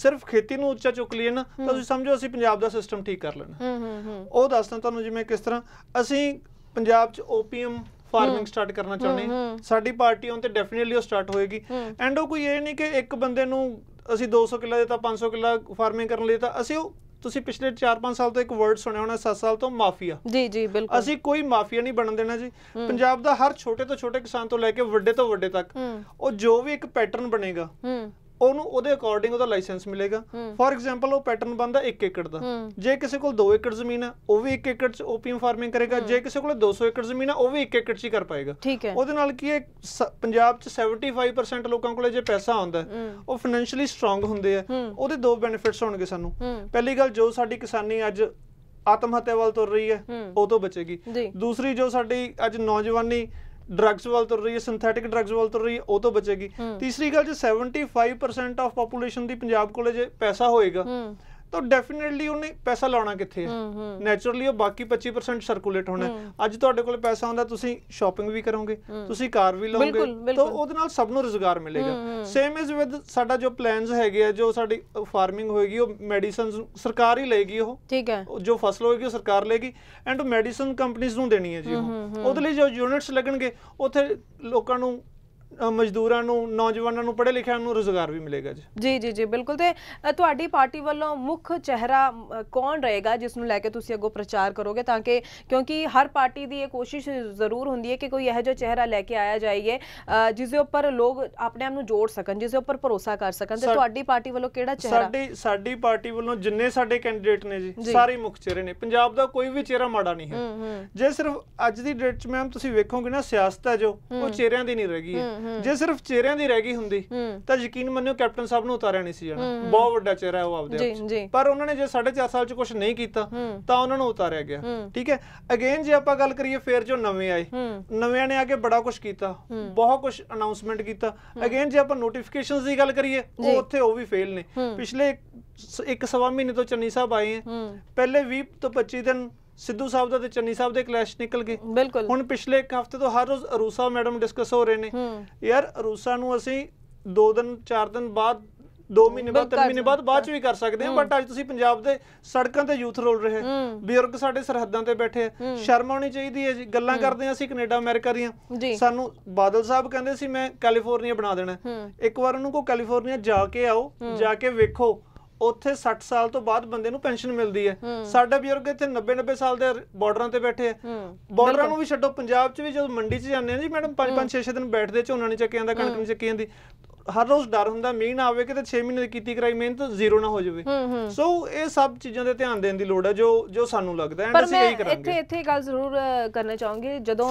A: ਸਿਰਫ ਖੇਤੀ ਨੂੰ ਉੱਚਾ ਚੁੱਕ ਲਈਏ ਨਾ ਤਾਂ ਤੁਸੀਂ ਸਮਝੋ ਅਸੀਂ ਪੰਜਾਬ ਦਾ ਸਿਸਟਮ ਠੀਕ ਕਰ ਲੈਣਾ ਹੂੰ ਹੂੰ ਉਹ ਦੱਸਦਾ ਤੁਹਾਨੂੰ ਜਿਵੇਂ ਕਿਸ ਤਰ੍ਹਾਂ ਅਸੀਂ ਪੰਜਾਬ 'ਚ ਓਪੀਐਮ ਫਾਰਮਿੰਗ ਸਟਾਰਟ ਕਰਨਾ ਚਾਹੁੰਦੇ ਸਾਡੀ ਪਾਰਟੀ ਉਹਨਾਂ ਤੇ ਡੈਫੀਨਿਟਲੀ ਉਹ ਸਟਾਰਟ ਹੋਏਗੀ ਐਂਡ ਉਹ ਕੋਈ ਇਹ ਨਹੀਂ ਕਿ ਇੱਕ ਬੰਦੇ ਨੂੰ ਅਸੀਂ 200 ਕਿੱਲਾ ਦਿੱਤਾ 500 ਕਿੱਲਾ ਫਾਰਮਿੰਗ ਕਰਨ ਲਈ ਤਾਂ ਅਸੀਂ ਉਹ ਤੁਸੀਂ ਪਿਛਲੇ 4-5 ਸਾਲ ਤੋਂ ਇੱਕ ਵਰਡ ਸੁਣਿਆ ਹੋਣਾ 7 ਸਾਲ ਤੋਂ ਮਾਫੀਆ
B: ਜੀ ਜੀ ਬਿਲਕੁਲ ਅਸੀਂ
A: ਕੋਈ ਮਾਫੀਆ ਨਹੀਂ ਬਣਨ ਦੇਣਾ ਜੀ ਪੰਜਾਬ ਦਾ ਹਰ ਛੋਟੇ ਤੋਂ ਛੋਟੇ ਕਿਸਾਨ ਤੋਂ ਲੈ ਕੇ ਵੱਡੇ ਤੋਂ ਵੱਡੇ ਤੱਕ ਉਹ ਜੋ ਵੀ ਇੱਕ ਪੈਟਰਨ ਬਣੇਗਾ ਉਹਨੂੰ ਉਹਦੇ ਅਕੋਰਡਿੰਗ ਉਹਦਾ ਲਾਇਸੈਂਸ ਮਿਲੇਗਾ ਫੋਰ ਐਗਜ਼ਾਮਪਲ ਉਹ ਪੈਟਰਨ ਬੰਦਾ 1 ਏਕੜ ਦਾ ਜੇ ਕਿਸੇ ਕੋਲ 2 ਏਕੜ ਜ਼ਮੀਨ ਹੈ ਉਹ ਵੀ 1 ਏਕੜ 'ਚ ਓਪੀਐਮ ਫਾਰਮਿੰਗ ਕਰੇਗਾ ਜੇ ਕਿਸੇ ਕੋਲ 200 ਏਕੜ ਜ਼ਮੀਨ ਹੈ ਉਹ ਵੀ 1 ਏਕੜ 'ਚ ਹੀ ਕਰ ਪਾਏਗਾ ਉਹਦੇ ਨਾਲ ਕੀ ਹੈ ਪੰਜਾਬ 'ਚ 75% ਲੋਕਾਂ ਕੋਲੇ ਜੇ ਪੈਸਾ ਆਉਂਦਾ ਉਹ ਫਾਈਨੈਂਸ਼ੀਅਲੀ ਸਟਰੋਂਗ ਹੁੰਦੇ ਆ ਉਹਦੇ ਦੋ ਬੈਨੀਫਿਟਸ ਹੋਣਗੇ ਸਾਨੂੰ ਪਹਿਲੀ ਗੱਲ ਜੋ ਸਾਡੀ ਕਿਸਾਨੀ ਅੱਜ ਆਤਮ ਹੱਤਿਆ ਵੱਲ ਤੁਰ ਰਹੀ ਹੈ ਉਹ ਤੋਂ ਬਚੇਗੀ ਦੂਸਰੀ ਜੋ ਸਾਡੀ ਅੱਜ ਨੌਜਵਾਨੀ ਡਰੱਗਸ ਵੱਲ ਤੁਰ ਰਹੀ ਹੈ ਸਿੰਥੈਟਿਕ ਡਰੱਗਸ ਵੱਲ ਤੁਰ ਰਹੀ ਹੈ ਉਹ ਤੋਂ ਬਚੇਗੀ ਤੀਸਰੀ ਗੱਲ ਜੇ 75% ਆਫ ਪੋਪੂਲੇਸ਼ਨ ਦੀ ਪੰਜਾਬ ਕੋਲੇ ਜੇ ਪੈਸਾ ਹੋਏਗਾ ਤਾਂ ਡੈਫੀਨਿਟਲੀ ਉਹਨੇ ਪੈਸਾ ਲਾਉਣਾ ਕਿੱਥੇ ਹੈ ਨੇਚਰਲੀ ਉਹ ਬਾਕੀ 25% ਸਰਕੂਲੇਟ ਹੋਣਾ ਅੱਜ ਤੁਹਾਡੇ ਕੋਲ ਪੈਸਾ ਹੁੰਦਾ ਤੁਸੀਂ ਸ਼ਾਪਿੰਗ ਵੀ ਕਰੋਗੇ ਤੁਸੀਂ ਕਾਰ ਵੀ ਲਓਗੇ ਤਾਂ ਉਹਦੇ ਨਾਲ ਸਭ ਨੂੰ ਰੋਜ਼ਗਾਰ ਮਿਲੇਗਾ ਸੇਮ ਇਜ਼ ਵਿਦ ਸਾਡਾ ਜੋ ਪਲਾਨਸ ਹੈਗੇ ਆ ਜੋ ਸਾਡੀ ਫਾਰਮਿੰਗ ਹੋਏਗੀ ਉਹ ਮੈਡੀਸਨਸ ਸਰਕਾਰ ਹੀ ਲਏਗੀ ਉਹ ਠੀਕ ਹੈ ਜੋ ਫਸਲ ਹੋਏਗੀ ਉਹ ਸਰਕਾਰ ਲਏਗੀ ਐਂਡ ਮੈਡੀਸਨ ਕੰਪਨੀਆਂ ਨੂੰ ਦੇਣੀ ਹੈ ਜੀ ਉਹ ਉਹਦੇ ਲਈ ਜੋ ਯੂਨਿਟਸ ਲੱਗਣਗੇ ਉੱਥੇ ਲੋਕਾਂ ਨੂੰ ਮਜ਼ਦੂਰਾਂ ਨੂੰ ਨੌਜਵਾਨਾਂ ਨੂੰ ਪੜ੍ਹੇ ਲਿਖਿਆਂ ਨੂੰ ਰੋਜ਼ਗਾਰ ਵੀ ਮਿਲੇਗਾ ਜੀ
B: ਜੀ ਜੀ ਜੀ ਬਿਲਕੁਲ ਤੇ ਤੁਹਾਡੀ ਪਾਰਟੀ ਵੱਲੋਂ ਮੁੱਖ ਚਿਹਰਾ ਕੌਣ ਰਹੇਗਾ ਜਿਸ ਨੂੰ ਲੈ ਕੇ ਤੁਸੀਂ ਅੱਗੋਂ ਪ੍ਰਚਾਰ ਕਰੋਗੇ ਤਾਂ ਕਿ ਕਿਉਂਕਿ ਹਰ ਪਾਰਟੀ ਦੀ ਇਹ ਕੋਸ਼ਿਸ਼ ਜ਼ਰੂਰ ਹੁੰਦੀ ਹੈ ਕਿ ਕੋਈ ਇਹੋ ਜਿਹਾ ਚਿਹਰਾ ਲੈ ਕੇ ਆਇਆ ਜਾਈਏ ਜਿਸ ਦੇ ਉੱਪਰ ਲੋਕ ਆਪਣੇ ਆਪ ਨੂੰ ਜੋੜ ਸਕਣ ਜਿਸ ਦੇ ਉੱਪਰ ਭਰੋਸਾ ਕਰ ਸਕਣ ਤੇ ਤੁਹਾਡੀ ਪਾਰਟੀ ਵੱਲੋਂ ਕਿਹੜਾ ਚਿਹਰਾ
A: ਸਾਡੀ ਸਾਡੀ ਪਾਰਟੀ ਵੱਲੋਂ ਜਿੰਨੇ ਸਾਡੇ ਕੈਂਡੀਡੇਟ ਨੇ ਜੀ ਸਾਰੇ ਮੁੱਖ ਚਿਹਰੇ ਨੇ ਪੰਜਾਬ ਦਾ ਕੋਈ ਵੀ ਚਿਹਰਾ ਮਾੜਾ ਨਹੀਂ ਹੈ ਜੇ ਸਿਰਫ ਅੱਜ ਦੀ ਡੇਟ 'ਚ ਮੈਮ ਤੁਸੀਂ ਵੇਖੋਗੇ ਨਾ ਸਿਆਸਤ ਹੈ ਜੋ ਉਹ ਚਿਹਰਿਆਂ ਦੀ ਨਹੀਂ ਰਹੀ ਹੈ ਜੇ ਸਿਰਫ ਚਿਹਰਿਆਂ ਦੀ ਰਹਿ ਗਈ ਹੁੰਦੀ ਤਾਂ ਯਕੀਨ ਮੰਨਿਓ ਕੈਪਟਨ ਸਾਹਿਬ ਨੂੰ ਉਤਾਰਿਆ ਨਹੀਂ ਸੀ ਜਾਣਾ ਬਹੁਤ ਵੱਡਾ ਚਿਹਰਾ ਹੈ ਉਹ ਆਪਦੇ ਆਪ ਪਰ ਉਹਨਾਂ ਨੇ ਜੇ 4.5 ਸਾਲ ਚ ਕੁਝ ਨਹੀਂ ਕੀਤਾ ਤਾਂ ਉਹਨਾਂ ਨੂੰ ਉਤਾਰਿਆ ਗਿਆ ਠੀਕ ਹੈ ਅਗੇਨ ਜੇ ਆਪਾਂ ਗੱਲ ਕਰੀਏ ਫੇਰ ਜੋ ਨਵੇਂ ਆਏ ਨਵਿਆਂ ਨੇ ਆ ਕੇ ਬੜਾ ਕੁਝ ਕੀਤਾ ਬਹੁਤ ਕੁਝ ਅਨਾਉਂਸਮੈਂਟ ਕੀਤਾ ਅਗੇਨ ਜੇ ਆਪਾਂ ਨੋਟੀਫਿਕੇਸ਼ਨਸ ਦੀ ਗੱਲ ਕਰੀਏ ਉਹ ਉੱਥੇ ਉਹ ਵੀ ਫੇਲ ਨੇ ਪਿਛਲੇ ਇੱਕ ਸਵਾ ਮਹੀਨੇ ਤੋਂ ਚੰਨੀ ਸਾਹਿਬ ਆਏ ਹੈ ਪਹਿਲੇ 20 ਤੋਂ 25 ਦਿਨ ਸਿੱਧੂ ਸਾਹਿਬ ਦਾ ਤੇ ਚੰਨੀ ਸਾਹਿਬ ਦੇ ਕਲੈਸ਼ ਨਿਕਲ ਗਏ ਬਿਲਕੁਲ ਹੁਣ ਪਿਛਲੇ ਇੱਕ ਹਫਤੇ ਤੋਂ ਹਰ ਰੋਜ਼ ਅਰੂਸਾ ਮੈਡਮ ਡਿਸਕਸ ਹੋ ਰਹੇ ਨੇ ਯਾਰ ਅਰੂਸਾ ਨੂੰ ਅਸੀਂ 2 ਦਿਨ 4 ਦਿਨ ਬਾਅਦ 2 ਮਹੀਨੇ ਬਾਅਦ 3 ਮਹੀਨੇ ਬਾਅਦ ਬਾਅਦ ਚ ਵੀ ਕਰ ਸਕਦੇ ਹਾਂ ਬਟ ਅੱਜ ਤੁਸੀਂ ਪੰਜਾਬ ਦੇ ਸੜਕਾਂ ਤੇ ਯੂਥ ਰੋਲ ਰਹੇ ਬਿਰਗ ਸਾਡੇ ਸਰਹੱਦਾਂ ਤੇ ਬੈਠੇ ਸ਼ਰਮ ਆਉਣੀ ਚਾਹੀਦੀ ਹੈ ਜੀ ਗੱਲਾਂ ਕਰਦੇ ਆ ਅਸੀਂ ਕੈਨੇਡਾ ਅਮਰੀਕਾ ਦੀਆਂ ਸਾਨੂੰ ਬਾਦਲ ਸਾਹਿਬ ਕਹਿੰਦੇ ਸੀ ਮੈਂ ਕੈਲੀਫੋਰਨੀਆ ਬਣਾ ਦੇਣਾ ਇੱਕ ਵਾਰ ਉਹਨੂੰ ਕੋ ਕੈਲੀਫੋਰਨੀਆ ਜਾ ਕੇ ਆਓ ਜਾ ਕੇ ਵੇਖੋ ਉੱਥੇ 60 ਸਾਲ ਤੋਂ ਬਾਅਦ ਬੰਦੇ ਨੂੰ ਪੈਨਸ਼ਨ ਮਿਲਦੀ ਹੈ ਸਾਡੇ ਬਜ਼ੁਰਗ ਇੱਥੇ 90 90 ਸਾਲ ਦੇ ਬਾਰਡਰਾਂ ਤੇ ਬੈਠੇ ਆ ਬਾਰਡਰਾਂ ਨੂੰ ਵੀ ਛੱਡੋ ਪੰਜਾਬ 'ਚ ਵੀ ਜਦੋਂ ਮੰਡੀ 'ਚ ਜਾਂਦੇ ਆ ਜੀ ਮੈਡਮ 5 5 6 6 ਦਿਨ ਬੈਠਦੇ ਝੋਨਾ ਨਹੀਂ ਚੱਕਿਆ ਜਾਂਦਾ ਕਣਕ ਨਹੀਂ ਚੱਕੀ ਜਾਂਦੀ ਹਰ ਰੋਜ਼ ਡਰ ਹੁੰਦਾ ਮੀਂਹ ਨਾ ਆਵੇ ਕਿਤੇ 6 ਮਹੀਨੇ ਦੀ ਕੀਤੀ ਕਰਾਈ ਮਿਹਨਤ ਜ਼ੀਰੋ ਨਾ ਹੋ ਜਾਵੇ ਸੋ ਇਹ ਸਭ ਚੀਜ਼ਾਂ ਦੇ ਧਿਆਨ ਦੇਣ ਦੀ ਲੋੜ ਹੈ ਜੋ ਜੋ ਸਾਨੂੰ ਲੱਗਦਾ ਹੈ ਅਸੀਂ ਇਹੀ ਕਰਾਂਗੇ ਪਰ ਇੱਥੇ
B: ਇੱਥੇ ਗੱਲ ਜ਼ਰੂਰ ਕਰਨਾ ਚਾਹਾਂਗੇ ਜਦੋਂ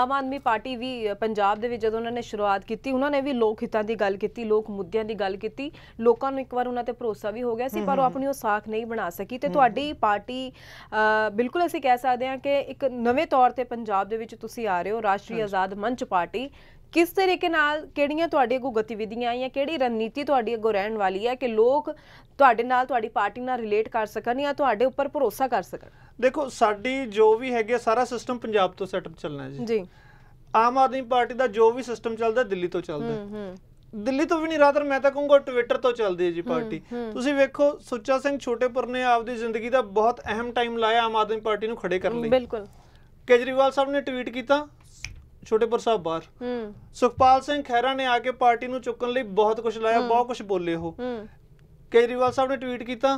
B: ਆਮ ਆਦਮੀ ਪਾਰਟੀ ਵੀ ਪੰਜਾਬ ਦੇ ਵਿੱਚ ਜਦੋਂ ਉਹਨਾਂ ਨੇ ਸ਼ੁਰੂਆਤ ਕੀਤੀ ਉਹਨਾਂ ਨੇ ਵੀ ਲੋਕ ਹਿੱਤਾਂ ਦੀ ਗੱਲ ਕੀਤੀ ਲੋਕ ਮੁੱਦਿਆਂ ਦੀ ਗੱਲ ਕੀਤੀ ਲੋਕਾਂ ਨੂੰ ਇੱਕ ਵਾਰ ਉਹਨਾਂ ਤੇ ਭਰੋਸਾ ਵੀ ਹੋ ਗਿਆ ਸੀ ਪਰ ਉਹ ਆਪਣੀ ਉਹ ਸਾਖ ਨਹੀਂ ਬਣਾ ਸਕੀ ਤੇ ਤੁਹਾਡੀ ਪਾਰਟੀ ਬਿਲਕੁਲ ਅਸੀਂ ਕਹਿ ਸਕਦੇ ਹਾਂ ਕਿ ਇੱਕ ਨਵੇਂ ਤੌਰ ਤੇ ਪੰਜਾਬ ਦੇ ਵਿੱਚ ਤੁਸੀਂ ਆ ਰਹੇ ਹੋ ਰਾਸ਼ਟਰੀ ਆਜ਼ਾਦ ਮੰਚ ਪਾਰਟੀ ਕਿਸ ਤਰੀਕੇ ਨਾਲ ਕਿਹੜੀਆਂ ਤੁਹਾਡੇ ਅੱਗੋਂ ਗਤੀਵਿਧੀਆਂ ਜਾਂ ਕਿਹੜੀ ਰਣਨੀਤੀ ਤੁਹਾਡੀ ਅਗੋ ਰਹਿਣ ਵਾਲੀ ਹੈ ਕਿ ਲੋਕ ਤੁਹਾਡੇ ਨਾਲ ਤੁਹਾਡੀ ਪਾਰਟੀ ਨਾਲ ਰਿਲੇਟ ਕਰ ਸਕਣ ਜਾਂ ਤੁਹਾਡੇ ਉੱਪਰ ਭਰੋਸਾ ਕਰ ਸਕਣ
A: ਦੇਖੋ ਸਾਡੀ ਜੋ ਵੀ ਹੈਗੇ ਸਾਰਾ ਸਿਸਟਮ ਪੰਜਾਬ ਤੋਂ ਸੈਟਅਪ ਚੱਲਣਾ ਜੀ ਜੀ ਆਮ ਆਦਮੀ ਪਾਰਟੀ ਦਾ ਜੋ ਵੀ ਸਿਸਟਮ ਚੱਲਦਾ ਦਿੱਲੀ ਤੋਂ ਚੱਲਦਾ
B: ਹੂੰ ਹੂੰ ਦਿੱਲੀ ਤੋਂ
A: ਵੀ ਨਹੀਂ ਰਾਦਰ ਮੈਂ ਤਾਂ ਕਹੂੰਗਾ ਟਵਿੱਟਰ ਤੋਂ ਚੱਲਦੀ ਹੈ ਜੀ ਪਾਰਟੀ ਤੁਸੀਂ ਵੇਖੋ ਸੁੱਚਾ ਸਿੰਘ ਛੋਟੇਪੁਰ ਨੇ ਆਪਦੀ ਜ਼ਿੰਦਗੀ ਦਾ ਬਹੁਤ ਅਹਿਮ ਟਾਈਮ ਲਾਇਆ ਆਮ ਆਦਮੀ ਪਾਰਟੀ ਨੂੰ ਖੜੇ ਕਰਨ ਲਈ ਬਿਲਕੁਲ ਕੇਜਰੀਵਾਲ ਸਾਹਿਬ ਨੇ ਟਵੀਟ ਕੀਤਾ ਛੋਟੇਪੁਰ ਸਾਹਿਬ ਬਾਹਰ ਹੂੰ ਸੁਖਪਾਲ ਸਿੰਘ ਖਹਿਰਾ ਨੇ ਆ ਕੇ ਪਾਰਟੀ ਨੂੰ ਚੁੱਕਣ ਲਈ ਬਹੁਤ ਕੁਝ ਲਾਇਆ ਬਹੁਤ ਕੁਝ ਬੋਲੇ ਉਹ ਕੇਜਰੀਵਾਲ ਸਾਹਿਬ ਨੇ ਟਵੀਟ ਕੀਤਾ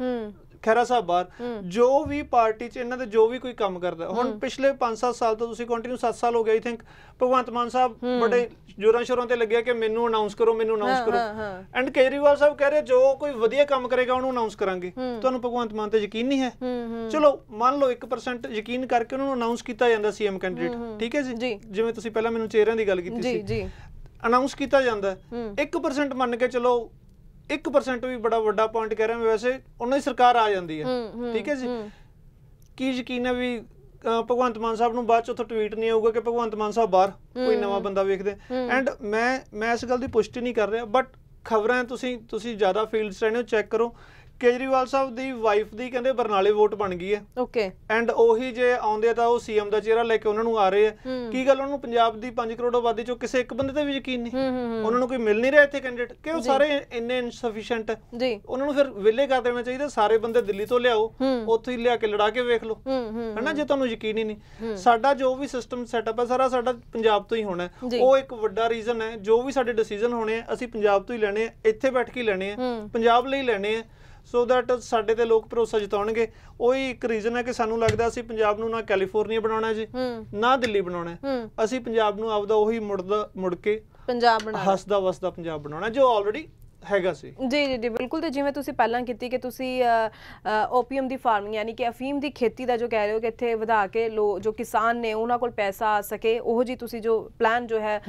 A: ਹੂੰ ਖੈਰਾ ਸਾਹਿਬ ਬਾਰ ਜੋ ਵੀ ਪਾਰਟੀ 'ਚ ਇਹਨਾਂ ਦੇ ਜੋ ਵੀ ਕੋਈ ਕੰਮ ਕਰਦਾ ਹੁਣ ਪਿਛਲੇ 5-7 ਸਾਲ ਤੋਂ ਤੁਸੀਂ ਕੰਟੀਨਿਊ 7 ਸਾਲ ਹੋ ਗਏ ਆਈ ਥਿੰਕ ਭਗਵੰਤ ਮਾਨ ਸਾਹਿਬ ਬੜੇ ਜੋਰਾਂ ਸ਼ੋਰਾਂ ਤੇ ਲੱਗਿਆ ਕਿ ਮੈਨੂੰ ਅਨਾਉਂਸ ਕਰੋ ਮੈਨੂੰ ਅਨਾਉਂਸ ਕਰੋ ਐਂਡ ਕੇਰੀਵਾਲ ਸਾਹਿਬ ਕਹਿ ਰਹੇ ਜੋ ਕੋਈ ਵਧੀਆ ਕੰਮ ਕਰੇਗਾ ਉਹਨੂੰ ਅਨਾਉਂਸ ਕਰਾਂਗੇ ਤੁਹਾਨੂੰ ਭਗਵੰਤ ਮਾਨ ਤੇ ਯਕੀਨ ਨਹੀਂ ਹੈ ਚਲੋ ਮੰਨ ਲਓ 1% ਯਕੀਨ ਕਰਕੇ ਉਹਨਾਂ ਨੂੰ ਅਨਾਉਂਸ ਕੀਤਾ ਜਾਂਦਾ ਸੀਐਮ ਕੈਂਡੀਡੇਟ ਠੀਕ ਹੈ ਜੀ ਜਿਵੇਂ ਤੁਸੀਂ ਪਹਿਲਾਂ ਮੈਨੂੰ ਚਿਹਰਿਆਂ ਦੀ ਗੱਲ ਕੀਤੀ ਸੀ ਜੀ ਜੀ ਅਨਾਉਂਸ ਕੀਤਾ ਜਾਂਦਾ 1% ਮੰਨ ਕੇ ਚਲੋ 1% ਵੀ ਬੜਾ ਵੱਡਾ ਪੁਆਇੰਟ ਕਹਿ ਰਿਹਾ ਮੈਂ ਵੈਸੇ ਉਹਨਾਂ ਦੀ ਸਰਕਾਰ ਆ ਜਾਂਦੀ ਹੈ ਠੀਕ ਹੈ ਜੀ ਕੀ ਯਕੀਨ ਹੈ ਵੀ ਭਗਵੰਤ ਮਾਨ ਸਾਹਿਬ ਨੂੰ ਬਾਅਦ ਚ ਉੱਥੇ ਟਵੀਟ ਨਹੀਂ ਆਊਗਾ ਕਿ ਭਗਵੰਤ ਮਾਨ ਸਾਹਿਬ ਬਾਹਰ ਕੋਈ ਨਵਾਂ ਬੰਦਾ ਵੇਖਦੇ ਐਂਡ ਮੈਂ ਮੈਂ ਇਸ ਗੱਲ ਦੀ ਪੁਸ਼ਟੀ ਨਹੀਂ ਕਰ ਰਿਹਾ ਬਟ ਖਬਰਾਂ ਤੁਸੀਂ ਤੁਸੀਂ ਜ਼ਿਆਦਾ ਫੀਲਡਸ ਰਹਿੰਦੇ ਹੋ ਚੈੱਕ ਕਰੋ ਕੇਜਰੀਵਾਲ ਸਾਹਿਬ ਦੀ ਵਾਈਫ ਦੀ ਕਹਿੰਦੇ ਬਰਨਾਲੇ ਵੋਟ ਬਣ ਗਈ ਹੈ ਓਕੇ ਐਂਡ ਉਹੀ ਜੇ ਆਉਂਦੇ ਤਾਂ ਉਹ ਸੀਐਮ ਦਾ ਚਿਹਰਾ ਲੈ ਕੇ ਉਹਨਾਂ ਨੂੰ ਆ ਰਹੇ ਆ ਕੀ ਗੱਲ ਉਹਨਾਂ ਨੂੰ ਪੰਜਾਬ ਦੀ 5 ਕਰੋੜ ਆਬਾਦੀ ਚੋਂ ਕਿਸੇ ਇੱਕ ਬੰਦੇ ਤੇ ਵੀ ਯਕੀਨ ਨਹੀਂ ਉਹਨਾਂ ਨੂੰ ਕੋਈ ਮਿਲ ਨਹੀਂ ਰਿਹਾ ਇੱਥੇ ਕੈਂਡੀਡੇਟ ਕਿਉਂ ਸਾਰੇ ਇੰਨੇ ਇਨਸਫੀਸ਼ੀਐਂਟ ਜੀ ਉਹਨਾਂ ਨੂੰ ਫਿਰ ਵਿਲੇ ਕਰ ਦੇਣਾ ਚਾਹੀਦਾ ਸਾਰੇ ਬੰਦੇ ਦਿੱਲੀ ਤੋਂ ਲਿਆਓ ਉੱਥੇ ਹੀ ਲਿਆ ਕੇ ਲੜਾ ਕੇ ਵੇਖ ਲਓ ਹੈਨਾ ਜੇ ਤੁਹਾਨੂੰ ਯਕੀਨ ਹੀ ਨਹੀਂ ਸਾਡਾ ਜੋ ਵੀ ਸਿਸਟਮ ਸੈਟਅਪ ਹੈ ਸਾਰਾ ਸਾਡਾ ਪੰਜਾਬ ਤੋਂ ਹੀ ਹੋਣਾ ਉਹ ਇੱਕ ਵੱਡਾ ਰੀਜ਼ਨ ਹੈ ਜੋ ਵੀ ਸਾਡੇ ਡਿਸੀਜਨ ਹੋਣੇ ਆ ਅਸੀਂ ਪੰਜਾਬ ਤੋਂ ਹੀ ਲੈਣੇ ਆ ਇੱਥੇ ਬੈਠ ਕੇ ਲੈਣੇ ਆ ਪੰਜਾਬ ਲਈ ਲੈਣੇ ਆ ਸੋ ਦੈਟ ਸਾਡੇ ਤੇ ਲੋਕ ਭਰੋਸਾ ਜਤਾਉਣਗੇ ਉਹੀ ਇੱਕ ਰੀਜ਼ਨ ਹੈ ਕਿ ਸਾਨੂੰ ਲੱਗਦਾ ਸੀ ਪੰਜਾਬ ਨੂੰ ਨਾ ਕੈਲੀਫੋਰਨੀਆ ਬਣਾਉਣਾ ਜੀ ਨਾ ਦਿੱਲੀ ਬਣਾਉਣਾ ਅਸੀਂ ਪੰਜਾਬ ਨੂੰ ਆਪਦਾ ਉਹੀ ਮੁੜਦਾ ਮੁੜ ਕੇ
B: ਪੰਜਾਬ ਬਣਾਉਣਾ
A: ਹੱਸਦਾ ਵਸਦਾ ਪੰਜਾਬ ਬਣਾਉਣਾ ਜੋ ਆਲਰੇਡੀ ਹੈਗਾ ਸੀ
B: ਜੀ ਜੀ ਜੀ ਬਿਲਕੁਲ ਤੇ ਜਿਵੇਂ ਤੁਸੀਂ ਪਹਿਲਾਂ ਕੀਤੀ ਕਿ ਤੁਸੀਂ ਓਪੀਅਮ ਦੀ ਫਾਰਮਿੰਗ ਯਾਨੀ ਕਿ ਅਫੀਮ ਦੀ ਖੇਤੀ ਦਾ ਜੋ ਕਹਿ ਰਹੇ ਹੋ ਕਿ ਇੱਥੇ ਵਧਾ ਕੇ ਲੋ ਜੋ ਕਿਸਾਨ ਨੇ ਉਹਨਾਂ ਕੋਲ ਪੈਸਾ ਆ ਸਕੇ ਉਹ ਜੀ ਤੁਸੀਂ ਜੋ ਪਲਾਨ ਜੋ ਹੈ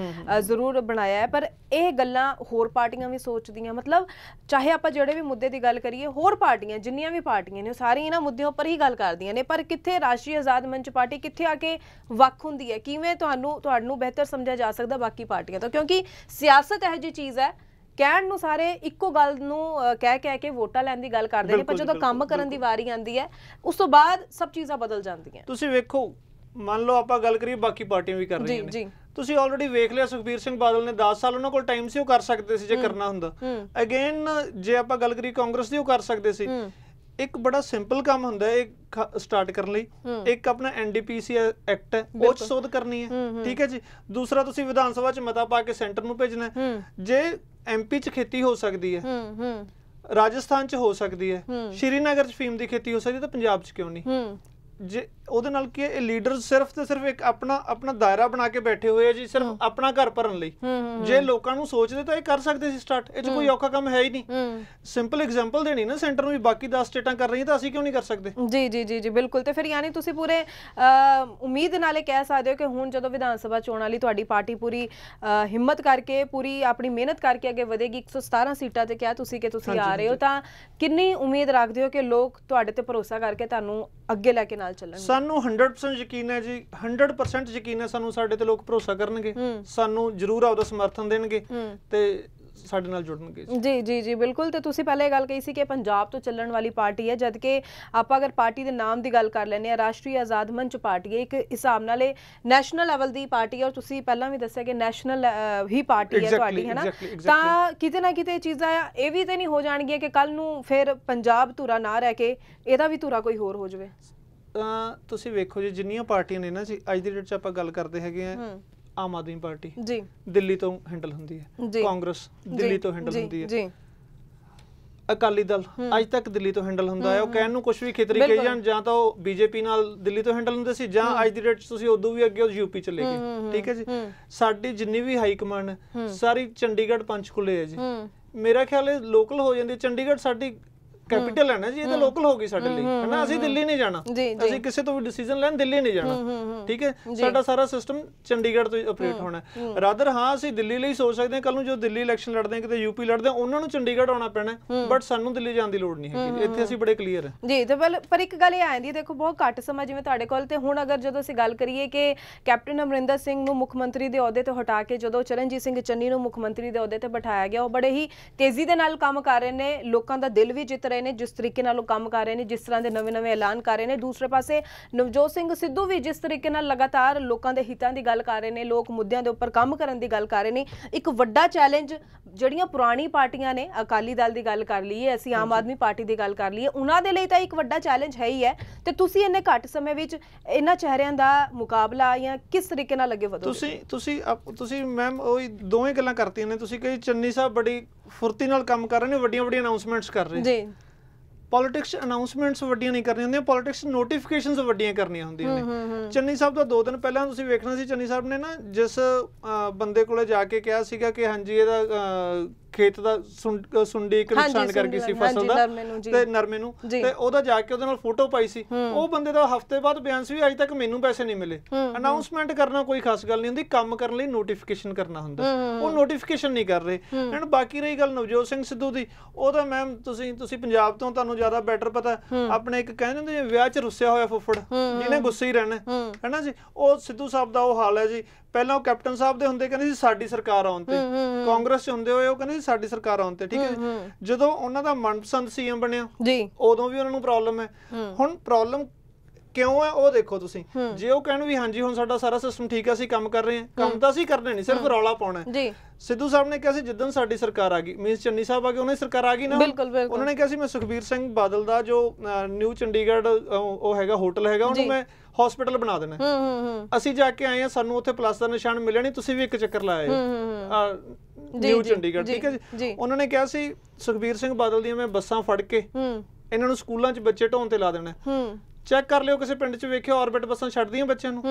B: ਜ਼ਰੂਰ ਬਣਾਇਆ ਹੈ ਪਰ ਇਹ ਗੱਲਾਂ ਹੋਰ ਪਾਰਟੀਆਂ ਵੀ ਸੋਚਦੀਆਂ ਮਤਲਬ ਚਾਹੇ ਆਪਾਂ ਜਿਹੜੇ ਵੀ ਮੁੱਦੇ ਦੀ ਗੱਲ ਕਰੀਏ ਹੋਰ ਪਾਰਟੀਆਂ ਜਿੰਨੀਆਂ ਵੀ ਪਾਰਟੀਆਂ ਨੇ ਸਾਰੀਆਂ ਇਹਨਾਂ ਮੁੱਦਿਆਂ ਉੱਪਰ ਹੀ ਗੱਲ ਕਰਦੀਆਂ ਨੇ ਪਰ ਕਿੱਥੇ ਰਾਸ਼ਟਰੀ ਆਜ਼ਾਦ ਮੰਚ ਪਾਰਟੀ ਕਿੱਥੇ ਆ ਕੇ ਵੱਖ ਹੁੰਦੀ ਹੈ ਕਿਵੇਂ ਤੁਹਾਨੂੰ ਤੁਹਾਨੂੰ ਬਿਹਤਰ ਸਮਝਿਆ ਜਾ ਸਕਦਾ ਬਾਕੀ ਪਾਰਟੀਆਂ ਤੋਂ ਕਿਉਂਕਿ ਸਿਆਸਤ ਇਹ ਜੀ ਚੀਜ਼ ਹੈ ਕਹਿਣ ਨੂੰ ਸਾਰੇ ਇੱਕੋ ਗੱਲ ਨੂੰ ਕਹਿ ਕਹਿ ਕੇ ਵੋਟਾਂ ਲੈਣ ਦੀ ਗੱਲ ਕਰਦੇ ਨੇ ਪਰ ਜਦੋਂ ਕੰਮ ਕਰਨ ਦੀ ਵਾਰੀ ਆਉਂਦੀ ਹੈ ਉਸ ਤੋਂ ਬਾਅਦ ਸਭ ਚੀਜ਼ਾਂ ਬਦਲ ਜਾਂਦੀਆਂ
A: ਤੁਸੀਂ ਵੇਖੋ ਮੰਨ ਲਓ ਆਪਾਂ ਗੱਲ ਕਰੀਏ ਬਾਕੀ ਪਾਰਟੀਆਂ ਵੀ ਕਰ ਰਹੀਆਂ ਨੇ ਤੁਸੀਂ ਆਲਰੇਡੀ ਵੇਖ ਲਿਆ ਸੁਖਬੀਰ ਸਿੰਘ ਬਾਦਲ ਨੇ 10 ਸਾਲ ਉਹਨਾਂ ਕੋਲ ਟਾਈਮ ਸੀ ਉਹ ਕਰ ਸਕਦੇ ਸੀ ਜੇ ਕਰਨਾ ਹੁੰਦਾ ਅਗੇਨ ਜੇ ਆਪਾਂ ਗੱਲ ਕਰੀਏ ਕਾਂਗਰਸ ਦੀ ਉਹ ਕਰ ਸਕਦੇ ਸੀ ਇੱਕ ਬੜਾ ਸਿੰਪਲ ਕੰਮ ਹੁੰਦਾ ਹੈ ਇਹ ਸਟਾਰਟ ਕਰਨ ਲਈ ਇੱਕ ਆਪਣਾ ਐਨਡੀਪੀਸੀ ਐਕਟ ਹੈ ਉਹ ਚ ਸੋਧ ਕਰਨੀ ਹੈ ਠੀਕ ਹੈ ਜੀ ਦੂਸਰਾ ਤੁਸੀਂ ਵਿਧਾਨ ਸਭਾ ਚ ਮਤਾ ਪਾ ਕੇ ਸੈਂਟਰ ਨੂੰ ਭੇਜਣਾ ਜੇ ਐਮਪੀ ਚ ਖੇਤੀ ਹੋ ਸਕਦੀ ਹੈ ਰਾਜਸਥਾਨ ਚ ਹੋ ਸਕਦੀ ਹੈ ਸ਼੍ਰੀਨਗਰ ਚ ਫੀਮ ਦੀ ਖੇਤੀ ਹੋ ਸਕਦੀ ਹੈ ਤਾਂ ਪੰਜਾਬ ਚ ਕਿਉਂ ਨਹੀਂ ਜੇ ਉਹਦੇ ਨਾਲ ਕੀ ਇਹ ਲੀਡਰ ਸਿਰਫ ਤੇ ਸਿਰਫ ਇੱਕ ਆਪਣਾ ਆਪਣਾ ਦਾਇਰਾ ਬਣਾ ਕੇ ਬੈਠੇ ਹੋਏ ਆ ਜੀ ਸਿਰਫ ਆਪਣਾ ਘਰ ਭਰਨ ਲਈ ਜੇ ਲੋਕਾਂ ਨੂੰ ਸੋਚਦੇ ਤਾਂ ਇਹ ਕਰ ਸਕਦੇ ਸੀ ਸਟਾਰਟ ਇਹ ਚ ਕੋਈ ਔਖਾ ਕੰਮ ਹੈ ਹੀ ਨਹੀਂ ਸਿੰਪਲ ਐਗਜ਼ਾਮਪਲ ਦੇਣੀ ਨਾ ਸੈਂਟਰ ਨੂੰ ਵੀ ਬਾਕੀ 10 ਸਟੇਟਾਂ ਕਰ ਰਹੀਆਂ ਤਾਂ
B: ਅਸੀਂ ਕਿਉਂ ਨਹੀਂ ਕਰ ਸਕਦੇ ਜੀ ਜੀ ਜੀ ਜੀ ਬਿਲਕੁਲ ਤੇ ਫਿਰ ਯਾਨੀ ਤੁਸੀਂ ਪੂਰੇ ਉਮੀਦ ਨਾਲੇ ਕਹਿ ਸਕਦੇ ਹੋ ਕਿ ਹੁਣ ਜਦੋਂ ਵਿਧਾਨ ਸਭਾ ਚੋਣਾਂ ਲਈ ਤੁਹਾਡੀ ਪਾਰਟੀ ਪੂਰੀ ਹਿੰਮਤ ਕਰਕੇ ਪੂਰੀ ਆਪਣੀ ਮਿਹਨਤ ਕਰਕੇ ਅੱਗੇ ਵਧੇਗੀ 117 ਸੀਟਾਂ ਤੇ ਕਿਹਾ ਤੁਸੀਂ ਕਿ ਤੁਸੀਂ ਆ ਰਹੇ ਹੋ ਤਾਂ ਕਿੰਨੀ ਉਮੀਦ ਰੱਖਦੇ ਹੋ ਕਿ ਲੋਕ ਤੁਹਾਡੇ ਤੇ ਭਰੋਸਾ ਕਰਕੇ ਤੁਹਾਨੂੰ ਅੱਗੇ ਲੈ ਕੇ ਨਾਲ ਚੱਲਣਗੇ
A: ਸਾਨੂੰ 100% ਯਕੀਨ ਹੈ ਜੀ 100% ਯਕੀਨ ਹੈ ਸਾਨੂੰ ਸਾਡੇ ਤੇ ਲੋਕ ਭਰੋਸਾ ਕਰਨਗੇ ਸਾਨੂੰ ਜ਼ਰੂਰ ਆਪਦਾ ਸਮਰਥਨ ਦੇਣਗੇ ਤੇ ਸਾਡੇ ਨਾਲ ਜੁੜਨਗੇ
B: ਜੀ ਜੀ ਜੀ ਬਿਲਕੁਲ ਤੇ ਤੁਸੀਂ ਪਹਿਲੇ ਗੱਲ ਕਹੀ ਸੀ ਕਿ ਪੰਜਾਬ ਤੋਂ ਚੱਲਣ ਵਾਲੀ ਪਾਰਟੀ ਹੈ ਜਦ ਕਿ ਆਪਾਂ ਅਗਰ ਪਾਰਟੀ ਦੇ ਨਾਮ ਦੀ ਗੱਲ ਕਰ ਲੈਨੇ ਆ ਰਾਸ਼ਟਰੀ ਆਜ਼ਾਦ ਮੰਚ ਪਾਰਟੀ ਹੈ ਇੱਕ ਹਿਸਾਬ ਨਾਲ ਇਹ ਨੈਸ਼ਨਲ ਲੈਵਲ ਦੀ ਪਾਰਟੀ ਹੈ ਔਰ ਤੁਸੀਂ ਪਹਿਲਾਂ ਵੀ ਦੱਸਿਆ ਕਿ ਨੈਸ਼ਨਲ ਹੀ ਪਾਰਟੀ ਹੈ ਤੁਹਾਡੀ ਹੈ ਨਾ ਤਾਂ ਕਿਤੇ ਨਾ ਕਿਤੇ ਚੀਜ਼ਾਂ ਇਹ ਵੀ ਤੇ ਨਹੀਂ ਹੋ ਜਾਣਗੀਆਂ ਕਿ ਕੱਲ ਨੂੰ ਫਿਰ ਪੰਜਾਬ ਧੁਰਾ ਨਾ ਰਹਿ ਕੇ ਇਹਦਾ ਵੀ ਧੁਰਾ ਕੋਈ ਹੋਰ ਹੋ ਜਾਵੇ
A: ਤਾਂ ਤੁਸੀਂ ਵੇਖੋ ਜੀ ਜਿੰਨੀਆਂ ਪਾਰਟੀਆਂ ਨੇ ਨਾ ਜੀ ਅੱਜ ਦੀ ਡੇਟ 'ਚ ਆਪਾਂ ਗੱਲ ਕਰਦੇ ਹੈਗੇ ਆ ਆਮ ਆਦਮੀ ਪਾਰਟੀ ਜੀ ਦਿੱਲੀ ਤੋਂ ਹੈਂਡਲ ਹੁੰਦੀ ਹੈ ਕਾਂਗਰਸ ਦਿੱਲੀ ਤੋਂ ਹੈਂਡਲ ਹੁੰਦੀ ਹੈ ਜੀ ਅਕਾਲੀ ਦਲ ਅੱਜ ਤੱਕ ਦਿੱਲੀ ਤੋਂ ਹੈਂਡਲ ਹੁੰਦਾ ਹੈ ਉਹ ਕਹਿਣ ਨੂੰ ਕੁਝ ਵੀ ਖੇਤਰੀ ਕਹੀ ਜਾਂ ਜਾਂ ਤਾਂ ਉਹ ਬੀਜੇਪੀ ਨਾਲ ਦਿੱਲੀ ਤੋਂ ਹੈਂਡਲ ਹੁੰਦੇ ਸੀ ਜਾਂ ਅੱਜ ਦੀ ਡੇਟ 'ਚ ਤੁਸੀਂ ਉਦੋਂ ਵੀ ਅੱਗੇ ਉਹ ਯੂਪੀ ਚਲੇ ਗਏ ਠੀਕ ਹੈ ਜੀ ਸਾਡੀ ਜਿੰਨੀ ਵੀ ਹਾਈ ਕਮਾਂਡ ਸਾਰੀ ਚੰਡੀਗੜ੍ਹ ਪੰਚਕੁਲੇ ਹੈ ਜੀ ਮੇਰਾ ਖਿਆਲ ਹੈ ਲੋਕਲ ਹੋ ਜਾਂਦੀ ਚੰਡੀਗੜ੍ਹ ਸਾਡੀ
B: ਕੈਪੀਟਲ ਹੈ ਨਾ ਜੀ ਇਹ ਤਾਂ ਲੋਕਲ ਹੋ ਗਈ
A: ਸਾਡੇ ਲਈ ਹਨਾ ਅਸੀਂ ਦਿੱਲੀ ਨਹੀਂ ਜਾਣਾ ਅਸੀਂ ਕਿਸੇ ਤੋਂ ਵੀ ਡਿਸੀਜਨ ਲੈਣ ਦਿੱਲੀ ਨਹੀਂ ਜਾਣਾ ਠੀਕ ਹੈ ਸਾਡਾ ਸਾਰਾ ਸਿਸਟਮ ਚੰਡੀਗੜ੍ਹ ਤੋਂ ਆਪਰੇਟ ਹੋਣਾ ਰਾਦਰ ਹਾਂ ਅਸੀਂ ਦਿੱਲੀ ਲਈ ਸੋਚ ਸਕਦੇ ਹਾਂ ਕੱਲ ਨੂੰ ਜੋ ਦਿੱਲੀ ਇਲੈਕਸ਼ਨ ਲੜਦੇ ਹਾਂ ਕਿਤੇ ਯੂਪੀ ਲੜਦੇ ਹਾਂ ਉਹਨਾਂ ਨੂੰ ਚੰਡੀਗੜ੍ਹ ਆਉਣਾ ਪੈਣਾ ਬਟ ਸਾਨੂੰ ਦਿੱਲੀ ਜਾਣ ਦੀ ਲੋੜ ਨਹੀਂ ਹੈਗੀ ਇੱਥੇ ਅਸੀਂ ਬੜੇ ਕਲੀਅਰ ਹਾਂ
B: ਜੀ ਤੇ ਪਰ ਇੱਕ ਗੱਲ ਇਹ ਜਾਂਦੀ ਹੈ ਦੇਖੋ ਬਹੁਤ ਘੱਟ ਸਮਾਂ ਜਿਵੇਂ ਤੁਹਾਡੇ ਕੋਲ ਤੇ ਹੁਣ ਅਗਰ ਜਦੋਂ ਅਸੀਂ ਗੱਲ ਕਰੀਏ ਕਿ ਕੈਪਟਨ ਅਮਰਿੰਦਰ ਸਿੰਘ ਨੂੰ ਮੁੱਖ ਮੰਤਰੀ ਦੇ ਅਹੁਦੇ ਤੋਂ ਹਟਾ ਕੇ ਜਦੋਂ ਚਰਨਜੀਤ ਸਿੰਘ ਚੰਨੀ ਨੂੰ ਮੁੱਖ ਮੰਤਰੀ ਦੇ ਅਹੁਦੇ ਤੇ ਬਿਠਾਇਆ ਗਿਆ ਉਹ ਬੜੇ ਹੀ ਤੇਜ਼ੀ ਦੇ ਨਾਲ ਕੰਮ ਕਰ ਰਹੇ ਨੇ ਲੋਕਾਂ ਦਾ ਦਿਲ ਵੀ ਜਿੱਤ ਰਹੇ ਰਹੇ ਨੇ ਜਿਸ ਤਰੀਕੇ ਨਾਲ ਉਹ ਕੰਮ ਕਰ ਰਹੇ ਨੇ ਜਿਸ ਤਰ੍ਹਾਂ ਦੇ ਨਵੇਂ-ਨਵੇਂ ਐਲਾਨ ਕਰ ਰਹੇ ਨੇ ਦੂਸਰੇ ਪਾਸੇ ਨਵਜੋਤ ਸਿੰਘ ਸਿੱਧੂ ਵੀ ਜਿਸ ਤਰੀਕੇ ਨਾਲ ਲਗਾਤਾਰ ਲੋਕਾਂ ਦੇ ਹਿੱਤਾਂ ਦੀ ਗੱਲ ਕਰ ਰਹੇ ਨੇ ਲੋਕ ਮੁੱਦਿਆਂ ਦੇ ਉੱਪਰ ਕੰਮ ਕਰਨ ਦੀ ਗੱਲ ਕਰ ਰਹੇ ਨੇ ਇੱਕ ਵੱਡਾ ਚੈਲੰਜ ਜਿਹੜੀਆਂ ਪੁਰਾਣੀ ਪਾਰਟੀਆਂ ਨੇ ਅਕਾਲੀ ਦਲ ਦੀ ਗੱਲ ਕਰ ਲਈਏ ਅਸੀਂ ਆਮ ਆਦਮੀ ਪਾਰਟੀ ਦੀ ਗੱਲ ਕਰ ਲਈਏ ਉਹਨਾਂ ਦੇ ਲਈ ਤਾਂ ਇੱਕ ਵੱਡਾ ਚੈਲੰਜ ਹੈ ਹੀ ਹੈ ਤੇ ਤੁਸੀਂ ਇੰਨੇ ਘੱਟ ਸਮੇਂ ਵਿੱਚ ਇਹਨਾਂ ਚਿਹਰਿਆਂ ਦਾ ਮੁਕਾਬਲਾ ਜਾਂ ਕਿਸ ਤਰੀਕੇ ਨਾਲ ਲੱਗੇ ਵਧੋ ਤੁਸੀਂ
A: ਤੁਸੀਂ ਤੁਸੀਂ ਮੈਮ ਉਹ ਦੋਵੇਂ ਗੱਲਾਂ ਕਰਤੀਆਂ ਨੇ ਤੁਸੀਂ ਕਹੀ ਚੰਨੀ ਸਾਹਿਬ ਬੜੀ ਫੁਰਤੀ ਨਾਲ ਕੰਮ ਕਰ ਰਹੇ ਨੇ ਵੱਡੀਆਂ ਵੱਡੀਆਂ ਅਨਾਉਂਸਮੈਂਟਸ ਕਰ ਰਹੇ ਨੇ ਜੀ ਪੋਲਿਟਿਕਸ ਅਨਾਉਂਸਮੈਂਟਸ ਵੱਡੀਆਂ ਨਹੀਂ ਕਰਨੀਆਂ ਹੁੰਦੀਆਂ ਪੋਲਿਟਿਕਸ ਨੋਟੀਫਿਕੇਸ਼ਨਸ ਵੱਡੀਆਂ ਕਰਨੀਆਂ ਹੁੰਦੀਆਂ ਨੇ ਚੰਨੀ ਸਾਹਿਬ ਦਾ ਦੋ ਦਿਨ ਪਹਿਲਾਂ ਤੁਸੀਂ ਵੇਖਣਾ ਸੀ ਚੰਨੀ ਸਾਹਿਬ ਨੇ ਨਾ ਜਿਸ ਬੰਦੇ ਕੋਲੇ ਜਾ ਕੇ ਕਿਹਾ ਸੀਗਾ ਕਿ ਹਾਂਜੀ ਇਹਦਾ ਖੇਤ ਦਾ ਸੁੰਡੀ ਇੱਕ ਨੁਕਸਾਨ ਕਰ ਗਈ ਸੀ ਫਸਲ ਦਾ ਤੇ ਨਰਮੇ ਨੂੰ ਤੇ ਉਹਦਾ ਜਾ ਕੇ ਉਹਦੇ ਨਾਲ ਫੋਟੋ ਪਾਈ ਸੀ ਉਹ ਬੰਦੇ ਦਾ ਹਫਤੇ ਬਾਅਦ ਬਿਆਨ ਸੀ ਵੀ ਅਜੇ ਤੱਕ ਮੈਨੂੰ ਪੈਸੇ ਨਹੀਂ ਮਿਲੇ ਅਨਾਉਂਸਮੈਂਟ ਕਰਨਾ ਕੋਈ ਖਾਸ ਗੱਲ ਨਹੀਂ ਹੁੰਦੀ ਕੰਮ ਕਰਨ ਲਈ ਨੋਟੀਫਿਕੇਸ਼ਨ ਕਰਨਾ ਹੁੰਦਾ ਉਹ ਨੋਟੀਫਿਕੇਸ਼ਨ ਨਹੀਂ ਕਰ ਰਹੇ ਐਂਡ ਬਾਕੀ ਰਹੀ ਗੱਲ ਨਵਜੋਤ ਸਿੰਘ ਸਿੱਧੂ ਦੀ ਉਹ ਤਾਂ ਮੈਮ ਤੁਸੀਂ ਤੁਸੀਂ ਪੰਜਾਬ ਤੋਂ ਤੁਹਾਨੂੰ ਜ਼ਿਆਦਾ ਬੈਟਰ ਪਤਾ ਆਪਣੇ ਇੱਕ ਕਹਿੰਦੇ ਹੁੰਦੇ ਵਿਆਹ 'ਚ ਰੁੱਸਿਆ ਹੋਇਆ ਫੁੱਫੜ ਜਿਹਨੇ ਗੁੱਸੇ ਹੀ ਰਹਿਣਾ ਹੈਨਾ ਜੀ ਉਹ ਸਿੱਧੂ ਸਾਹਿਬ ਦਾ ਉਹ ਹਾਲ ਹੈ ਜੀ ਪਹਿਲਾਂ ਉਹ ਕੈਪਟਨ ਸਾਹਿਬ ਦੇ ਹੁੰਦੇ ਕਹਿੰਦੇ ਸੀ ਸਾਡੀ ਸਰਕਾਰ ਆਉਣ ਤੇ ਕਾਂਗਰਸ ਚ ਹੁੰਦੇ ਹੋਏ ਉਹ ਕਹਿੰਦੇ ਸੀ ਸਾਡੀ ਸਰਕਾਰ ਆਉਣ ਤੇ ਠੀਕ ਹੈ ਜਦੋਂ ਉਹਨਾਂ ਦਾ ਮਨਪਸੰਦ ਸੀਐਮ ਬਣਿਆ ਜੀ ਉਦੋਂ ਵੀ ਉਹਨਾਂ ਨੂੰ ਪ੍ਰੋਬਲਮ ਹੈ ਹੁਣ ਪ੍ਰੋਬਲਮ ਕਿਉਂ ਆ ਉਹ ਦੇਖੋ ਤੁਸੀਂ ਜੇ ਉਹ ਕਹਿਣ ਵੀ ਹਾਂਜੀ ਹੁਣ ਸਾਡਾ ਸਾਰਾ ਸਿਸਟਮ ਠੀਕ ਆ ਅਸੀਂ ਕੰਮ ਕਰ ਰਹੇ ਹਾਂ ਕੰਮ ਤਾਂ ਅਸੀਂ ਕਰਨੇ ਨਹੀਂ ਸਿਰਫ ਰੌਲਾ ਪਾਉਣਾ ਹੈ ਜੀ ਸਿੱਧੂ ਸਾਹਿਬ ਨੇ ਕਿਹਾ ਸੀ ਜਿੱਦਨ ਸਾਡੀ ਸਰਕਾਰ ਆ ਗਈ ਮੀਨਸ ਚੰਨੀ ਸਾਹਿਬ ਆ ਗਏ ਉਹਨੇ ਸਰਕਾਰ ਆ ਗਈ ਨਾ ਉਹਨਾਂ ਨੇ ਕਿਹਾ ਸੀ ਮੈਂ ਸੁਖਬੀਰ ਸਿੰਘ ਬਾਦਲ ਦਾ ਜੋ ਨਿਊ ਚੰਡੀਗੜ੍ਹ ਉਹ ਹੈਗਾ ਹੋਟਲ ਹੈਗਾ ਉਹਨੂੰ ਮੈਂ ਹਸਪੀਟਲ ਬਣਾ ਦੇਣਾ ਹੂੰ ਹੂੰ ਅਸੀਂ ਜਾ ਕੇ ਆਏ ਆ ਸਾਨੂੰ ਉੱਥੇ ਪਲੱਸ ਦਾ ਨਿਸ਼ਾਨ ਮਿਲਿਆ ਨਹੀਂ ਤੁਸੀਂ ਵੀ ਇੱਕ ਚੱਕਰ ਲਾਇਆ ਹੂੰ
B: ਨਿਊ ਚੰਡੀਗੜ੍ਹ ਠੀਕ ਹੈ
A: ਜੀ ਉਹਨਾਂ ਨੇ ਕਿਹਾ ਸੀ ਸੁਖਬੀਰ ਸਿੰਘ ਬਾਦਲ ਦੀਆਂ ਮੈਂ ਬੱਸਾਂ ਫੜ ਕੇ ਇਹਨਾਂ ਨੂੰ ਸਕੂਲਾਂ 'ਚ ਬੱਚੇ ਢੋਣ ਤੇ ਲਾ ਦੇਣਾ ਹੂੰ ਚੈੱਕ ਕਰ ਲਿਓ ਕਿਸੇ ਪਿੰਡ 'ਚ ਵੇਖਿਓ ਆਰਬਿਟ ਬੱਸਾਂ ਛੱਡਦੀਆਂ ਬੱਚਿਆਂ ਨੂੰ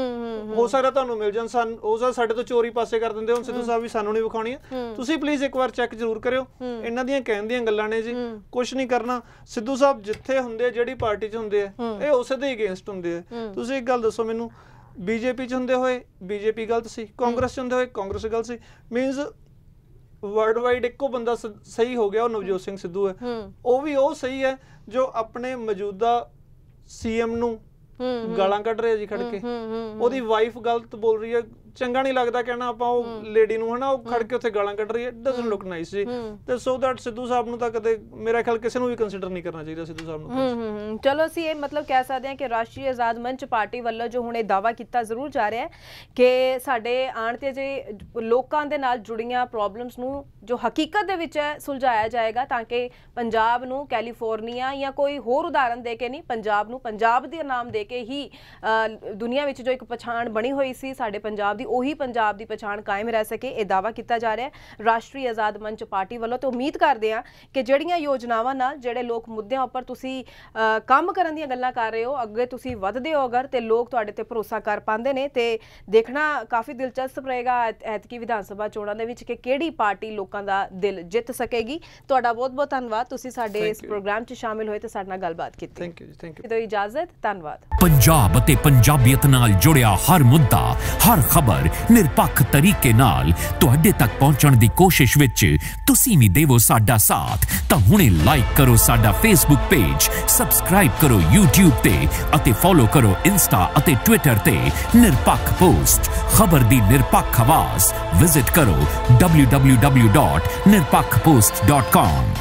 A: ਹੋ ਸਕਦਾ ਤੁਹਾਨੂੰ ਮਿਲ ਜਾਣ ਸਾਨੂੰ ਉਹ ਸਾਡੇ ਤੋਂ ਚੋਰੀ ਪਾਸੇ ਕਰ ਦਿੰਦੇ ਹੁਣ ਸਿੱਧੂ ਸਾਹਿਬ ਵੀ ਸਾਨੂੰ ਨਹੀਂ ਵਿਖਾਉਣੀ ਤੁਸੀਂ ਪਲੀਜ਼ ਇੱਕ ਵਾਰ ਚੈੱਕ ਜ਼ਰੂਰ ਕਰਿਓ ਇਹਨਾਂ ਦੀਆਂ ਕਹਿਣ ਦੀਆਂ ਗੱਲਾਂ ਨੇ ਜੀ ਕੁਝ ਨਹੀਂ ਕਰਨਾ ਸਿੱਧੂ ਸਾਹਿਬ ਜਿੱਥੇ ਹੁੰਦੇ ਜਿਹੜੀ ਪਾਰਟੀ 'ਚ ਹੁੰਦੇ ਆ ਇਹ ਉਸੇ ਦੇ ਅਗੇਂਸਟ ਹੁੰਦੇ ਆ ਤੁਸੀਂ ਇੱਕ ਗੱਲ ਦੱਸੋ ਮੈਨੂੰ ਬੀਜੇਪੀ 'ਚ ਹੁੰਦੇ ਹੋਏ ਬੀਜੇਪੀ ਗਲਤ ਸੀ ਕਾਂਗਰਸ 'ਚ ਹੁੰਦੇ ਹੋਏ ਕਾਂਗਰਸ ਗਲਤ ਸੀ ਮੀਨਸ ਵਰਲਡ ਵਾਈਡ ਇੱਕੋ ਬੰਦਾ ਸਹੀ ਹੋ ਗਿਆ ਉਹ ਨਵਜੋਤ ਸਿੰਘ ਸਿੱਧੂ ਹੈ ਉਹ ਵੀ ਉਹ ਸਹੀ ਹੈ ਜੋ ਆਪਣੇ ਮੌਜੂਦਾ ਸੀਐਮ ਨੂੰ ਗਾਲਾਂ ਕੱਢ ਰਿਹਾ ਜੀ ਖੜ ਕੇ ਉਹਦੀ ਵਾਈਫ ਗਲਤ ਬੋਲ ਰਹੀ ਹੈ ਚੰਗਾ ਨਹੀਂ ਲੱਗਦਾ ਕਹਿਣਾ ਆਪਾਂ ਉਹ ਲੇਡੀ ਨੂੰ ਹਨਾ ਉਹ ਖੜ ਕੇ ਉੱਥੇ ਗਾਲਾਂ ਕੱਢ ਰਹੀ ਹੈ ਡਸਨਟ ਲੁੱਕ ਨਾਈਸ ਜੀ ਤੇ ਸੋ ਦੈਟ ਸਿੱਧੂ ਸਾਹਿਬ ਨੂੰ ਤਾਂ ਕਦੇ ਮੇਰਾ ਖਿਆਲ ਕਿਸੇ ਨੂੰ ਵੀ ਕੰਸੀਡਰ ਨਹੀਂ ਕਰਨਾ ਚਾਹੀਦਾ ਸਿੱਧੂ ਸਾਹਿਬ ਨੂੰ
B: ਹੂੰ ਹੂੰ ਚਲੋ ਅਸੀਂ ਇਹ ਮਤਲਬ ਕਹਿ ਸਕਦੇ ਹਾਂ ਕਿ ਰਾਸ਼ਟਰੀ ਆਜ਼ਾਦ ਮੰਚ ਪਾਰਟੀ ਵੱਲੋਂ ਜੋ ਹੁਣ ਇਹ ਦਾਵਾ ਕੀਤਾ ਜ਼ਰੂਰ ਜਾ ਰਿਹਾ ਹੈ ਕਿ ਸਾਡੇ ਆਣ ਤੇ ਜੇ ਲੋਕਾਂ ਦੇ ਨਾਲ ਜੁੜੀਆਂ ਪ੍ਰੋਬਲਮਸ ਨੂੰ ਜੋ ਹਕੀਕਤ ਦੇ ਵਿੱਚ ਹੈ ਸੁਲਝਾਇਆ ਜਾਏਗਾ ਤਾਂ ਕਿ ਪੰਜਾਬ ਨੂੰ ਕੈਲੀਫੋਰਨੀਆ ਜਾਂ ਕੋਈ ਹੋਰ ਉਦਾਹਰਨ ਦੇ ਕੇ ਨਹੀਂ ਪੰਜਾਬ ਨੂੰ ਪੰਜਾਬ ਦੇ ਨਾਮ ਦੇ ਕੇ ਹੀ ਦੁਨੀਆ ਵਿੱਚ ਜੋ ਇੱਕ ਪਛਾਣ ਬਣੀ ਹੋਈ ਸੀ ਸਾਡੇ ਪੰਜਾਬ ਦੀ ਉਹੀ ਪੰਜਾਬ ਦੀ ਪਛਾਣ ਕਾਇਮ ਰਹਿ ਸਕੇ ਇਹ ਦਾਵਾ ਕੀਤਾ ਜਾ ਰਿਹਾ ਹੈ ਰਾਸ਼ਟਰੀ ਆਜ਼ਾਦ ਮੰਚ ਪਾਰਟੀ ਵੱਲੋਂ ਤੇ ਉਮੀਦ ਕਰਦੇ ਆ ਕਿ ਜਿਹੜੀਆਂ ਯੋਜਨਾਵਾਂ ਨਾਲ ਜਿਹੜੇ ਲੋਕ ਮੁੱਦਿਆਂ ਉੱਪਰ ਤੁਸੀਂ ਕੰਮ ਕਰਨ ਦੀਆਂ ਗੱਲਾਂ ਕਰ ਰਹੇ ਹੋ ਅੱਗੇ ਤੁਸੀਂ ਵਧਦੇ ਹੋ ਅਗਰ ਤੇ ਲੋਕ ਤੁਹਾਡੇ ਤੇ ਭਰੋਸਾ ਕਰ ਪਾਉਂਦੇ ਨੇ ਤੇ ਦੇਖਣਾ ਕਾਫੀ ਦਿਲਚਸਪ ਰਹੇਗਾ ਐਤਕੀ ਵਿਧਾਨ ਸਭਾ ਚੋਣਾਂ ਦੇ ਵਿੱਚ ਕਿ ਕਿਹੜੀ ਪਾਰਟੀ ਲੋਕਾਂ ਦਾ ਦਿਲ ਜਿੱਤ ਸਕੇਗੀ ਤੁਹਾਡਾ ਬਹੁਤ-ਬਹੁਤ ਧੰਨਵਾਦ ਤੁਸੀਂ ਸਾਡੇ ਇਸ ਪ੍ਰੋਗਰਾਮ 'ਚ ਸ਼ਾਮਿਲ ਹੋਏ ਤੇ ਸਾਡੇ ਨਾਲ ਗੱਲਬਾਤ ਕੀਤੀ ਥੈਂਕ ਯੂ ਥੈਂਕ ਯੂ ਤੋਂ ਇਜਾਜ਼ਤ ਧੰਨਵਾਦ
A: ਪੰਜਾਬ ਅਤੇ ਪੰਜਾਬੀਅਤ ਨਾਲ ਜੁੜਿਆ ਹਰ ਮੁੱਦਾ ਹਰ ਖਬਰ ਨਿਰਭਰ ਨਿਰਪੱਖ ਤਰੀਕੇ ਨਾਲ ਤੁਹਾਡੇ ਤੱਕ ਪਹੁੰਚਣ ਦੀ ਕੋਸ਼ਿਸ਼ ਵਿੱਚ ਤੁਸੀਂ ਵੀ ਦੇਵੋ ਸਾਡਾ ਸਾਥ ਤਾਂ ਹੁਣੇ ਲਾਈਕ ਕਰੋ ਸਾਡਾ ਫੇਸਬੁੱਕ ਪੇਜ ਸਬਸਕ੍ਰਾਈਬ ਕਰੋ YouTube ਤੇ ਅਤੇ ਫੋਲੋ ਕਰੋ ਇੰਸਟਾ ਅਤੇ ਟਵਿੱਟਰ ਤੇ ਨਿਰਪੱਖ ਪੋਸਟ
B: ਖਬਰ ਦੀ ਨਿਰਪੱਖ ਆਵਾਜ਼ ਵਿਜ਼ਿਟ ਕਰੋ www.nirpakhpost.com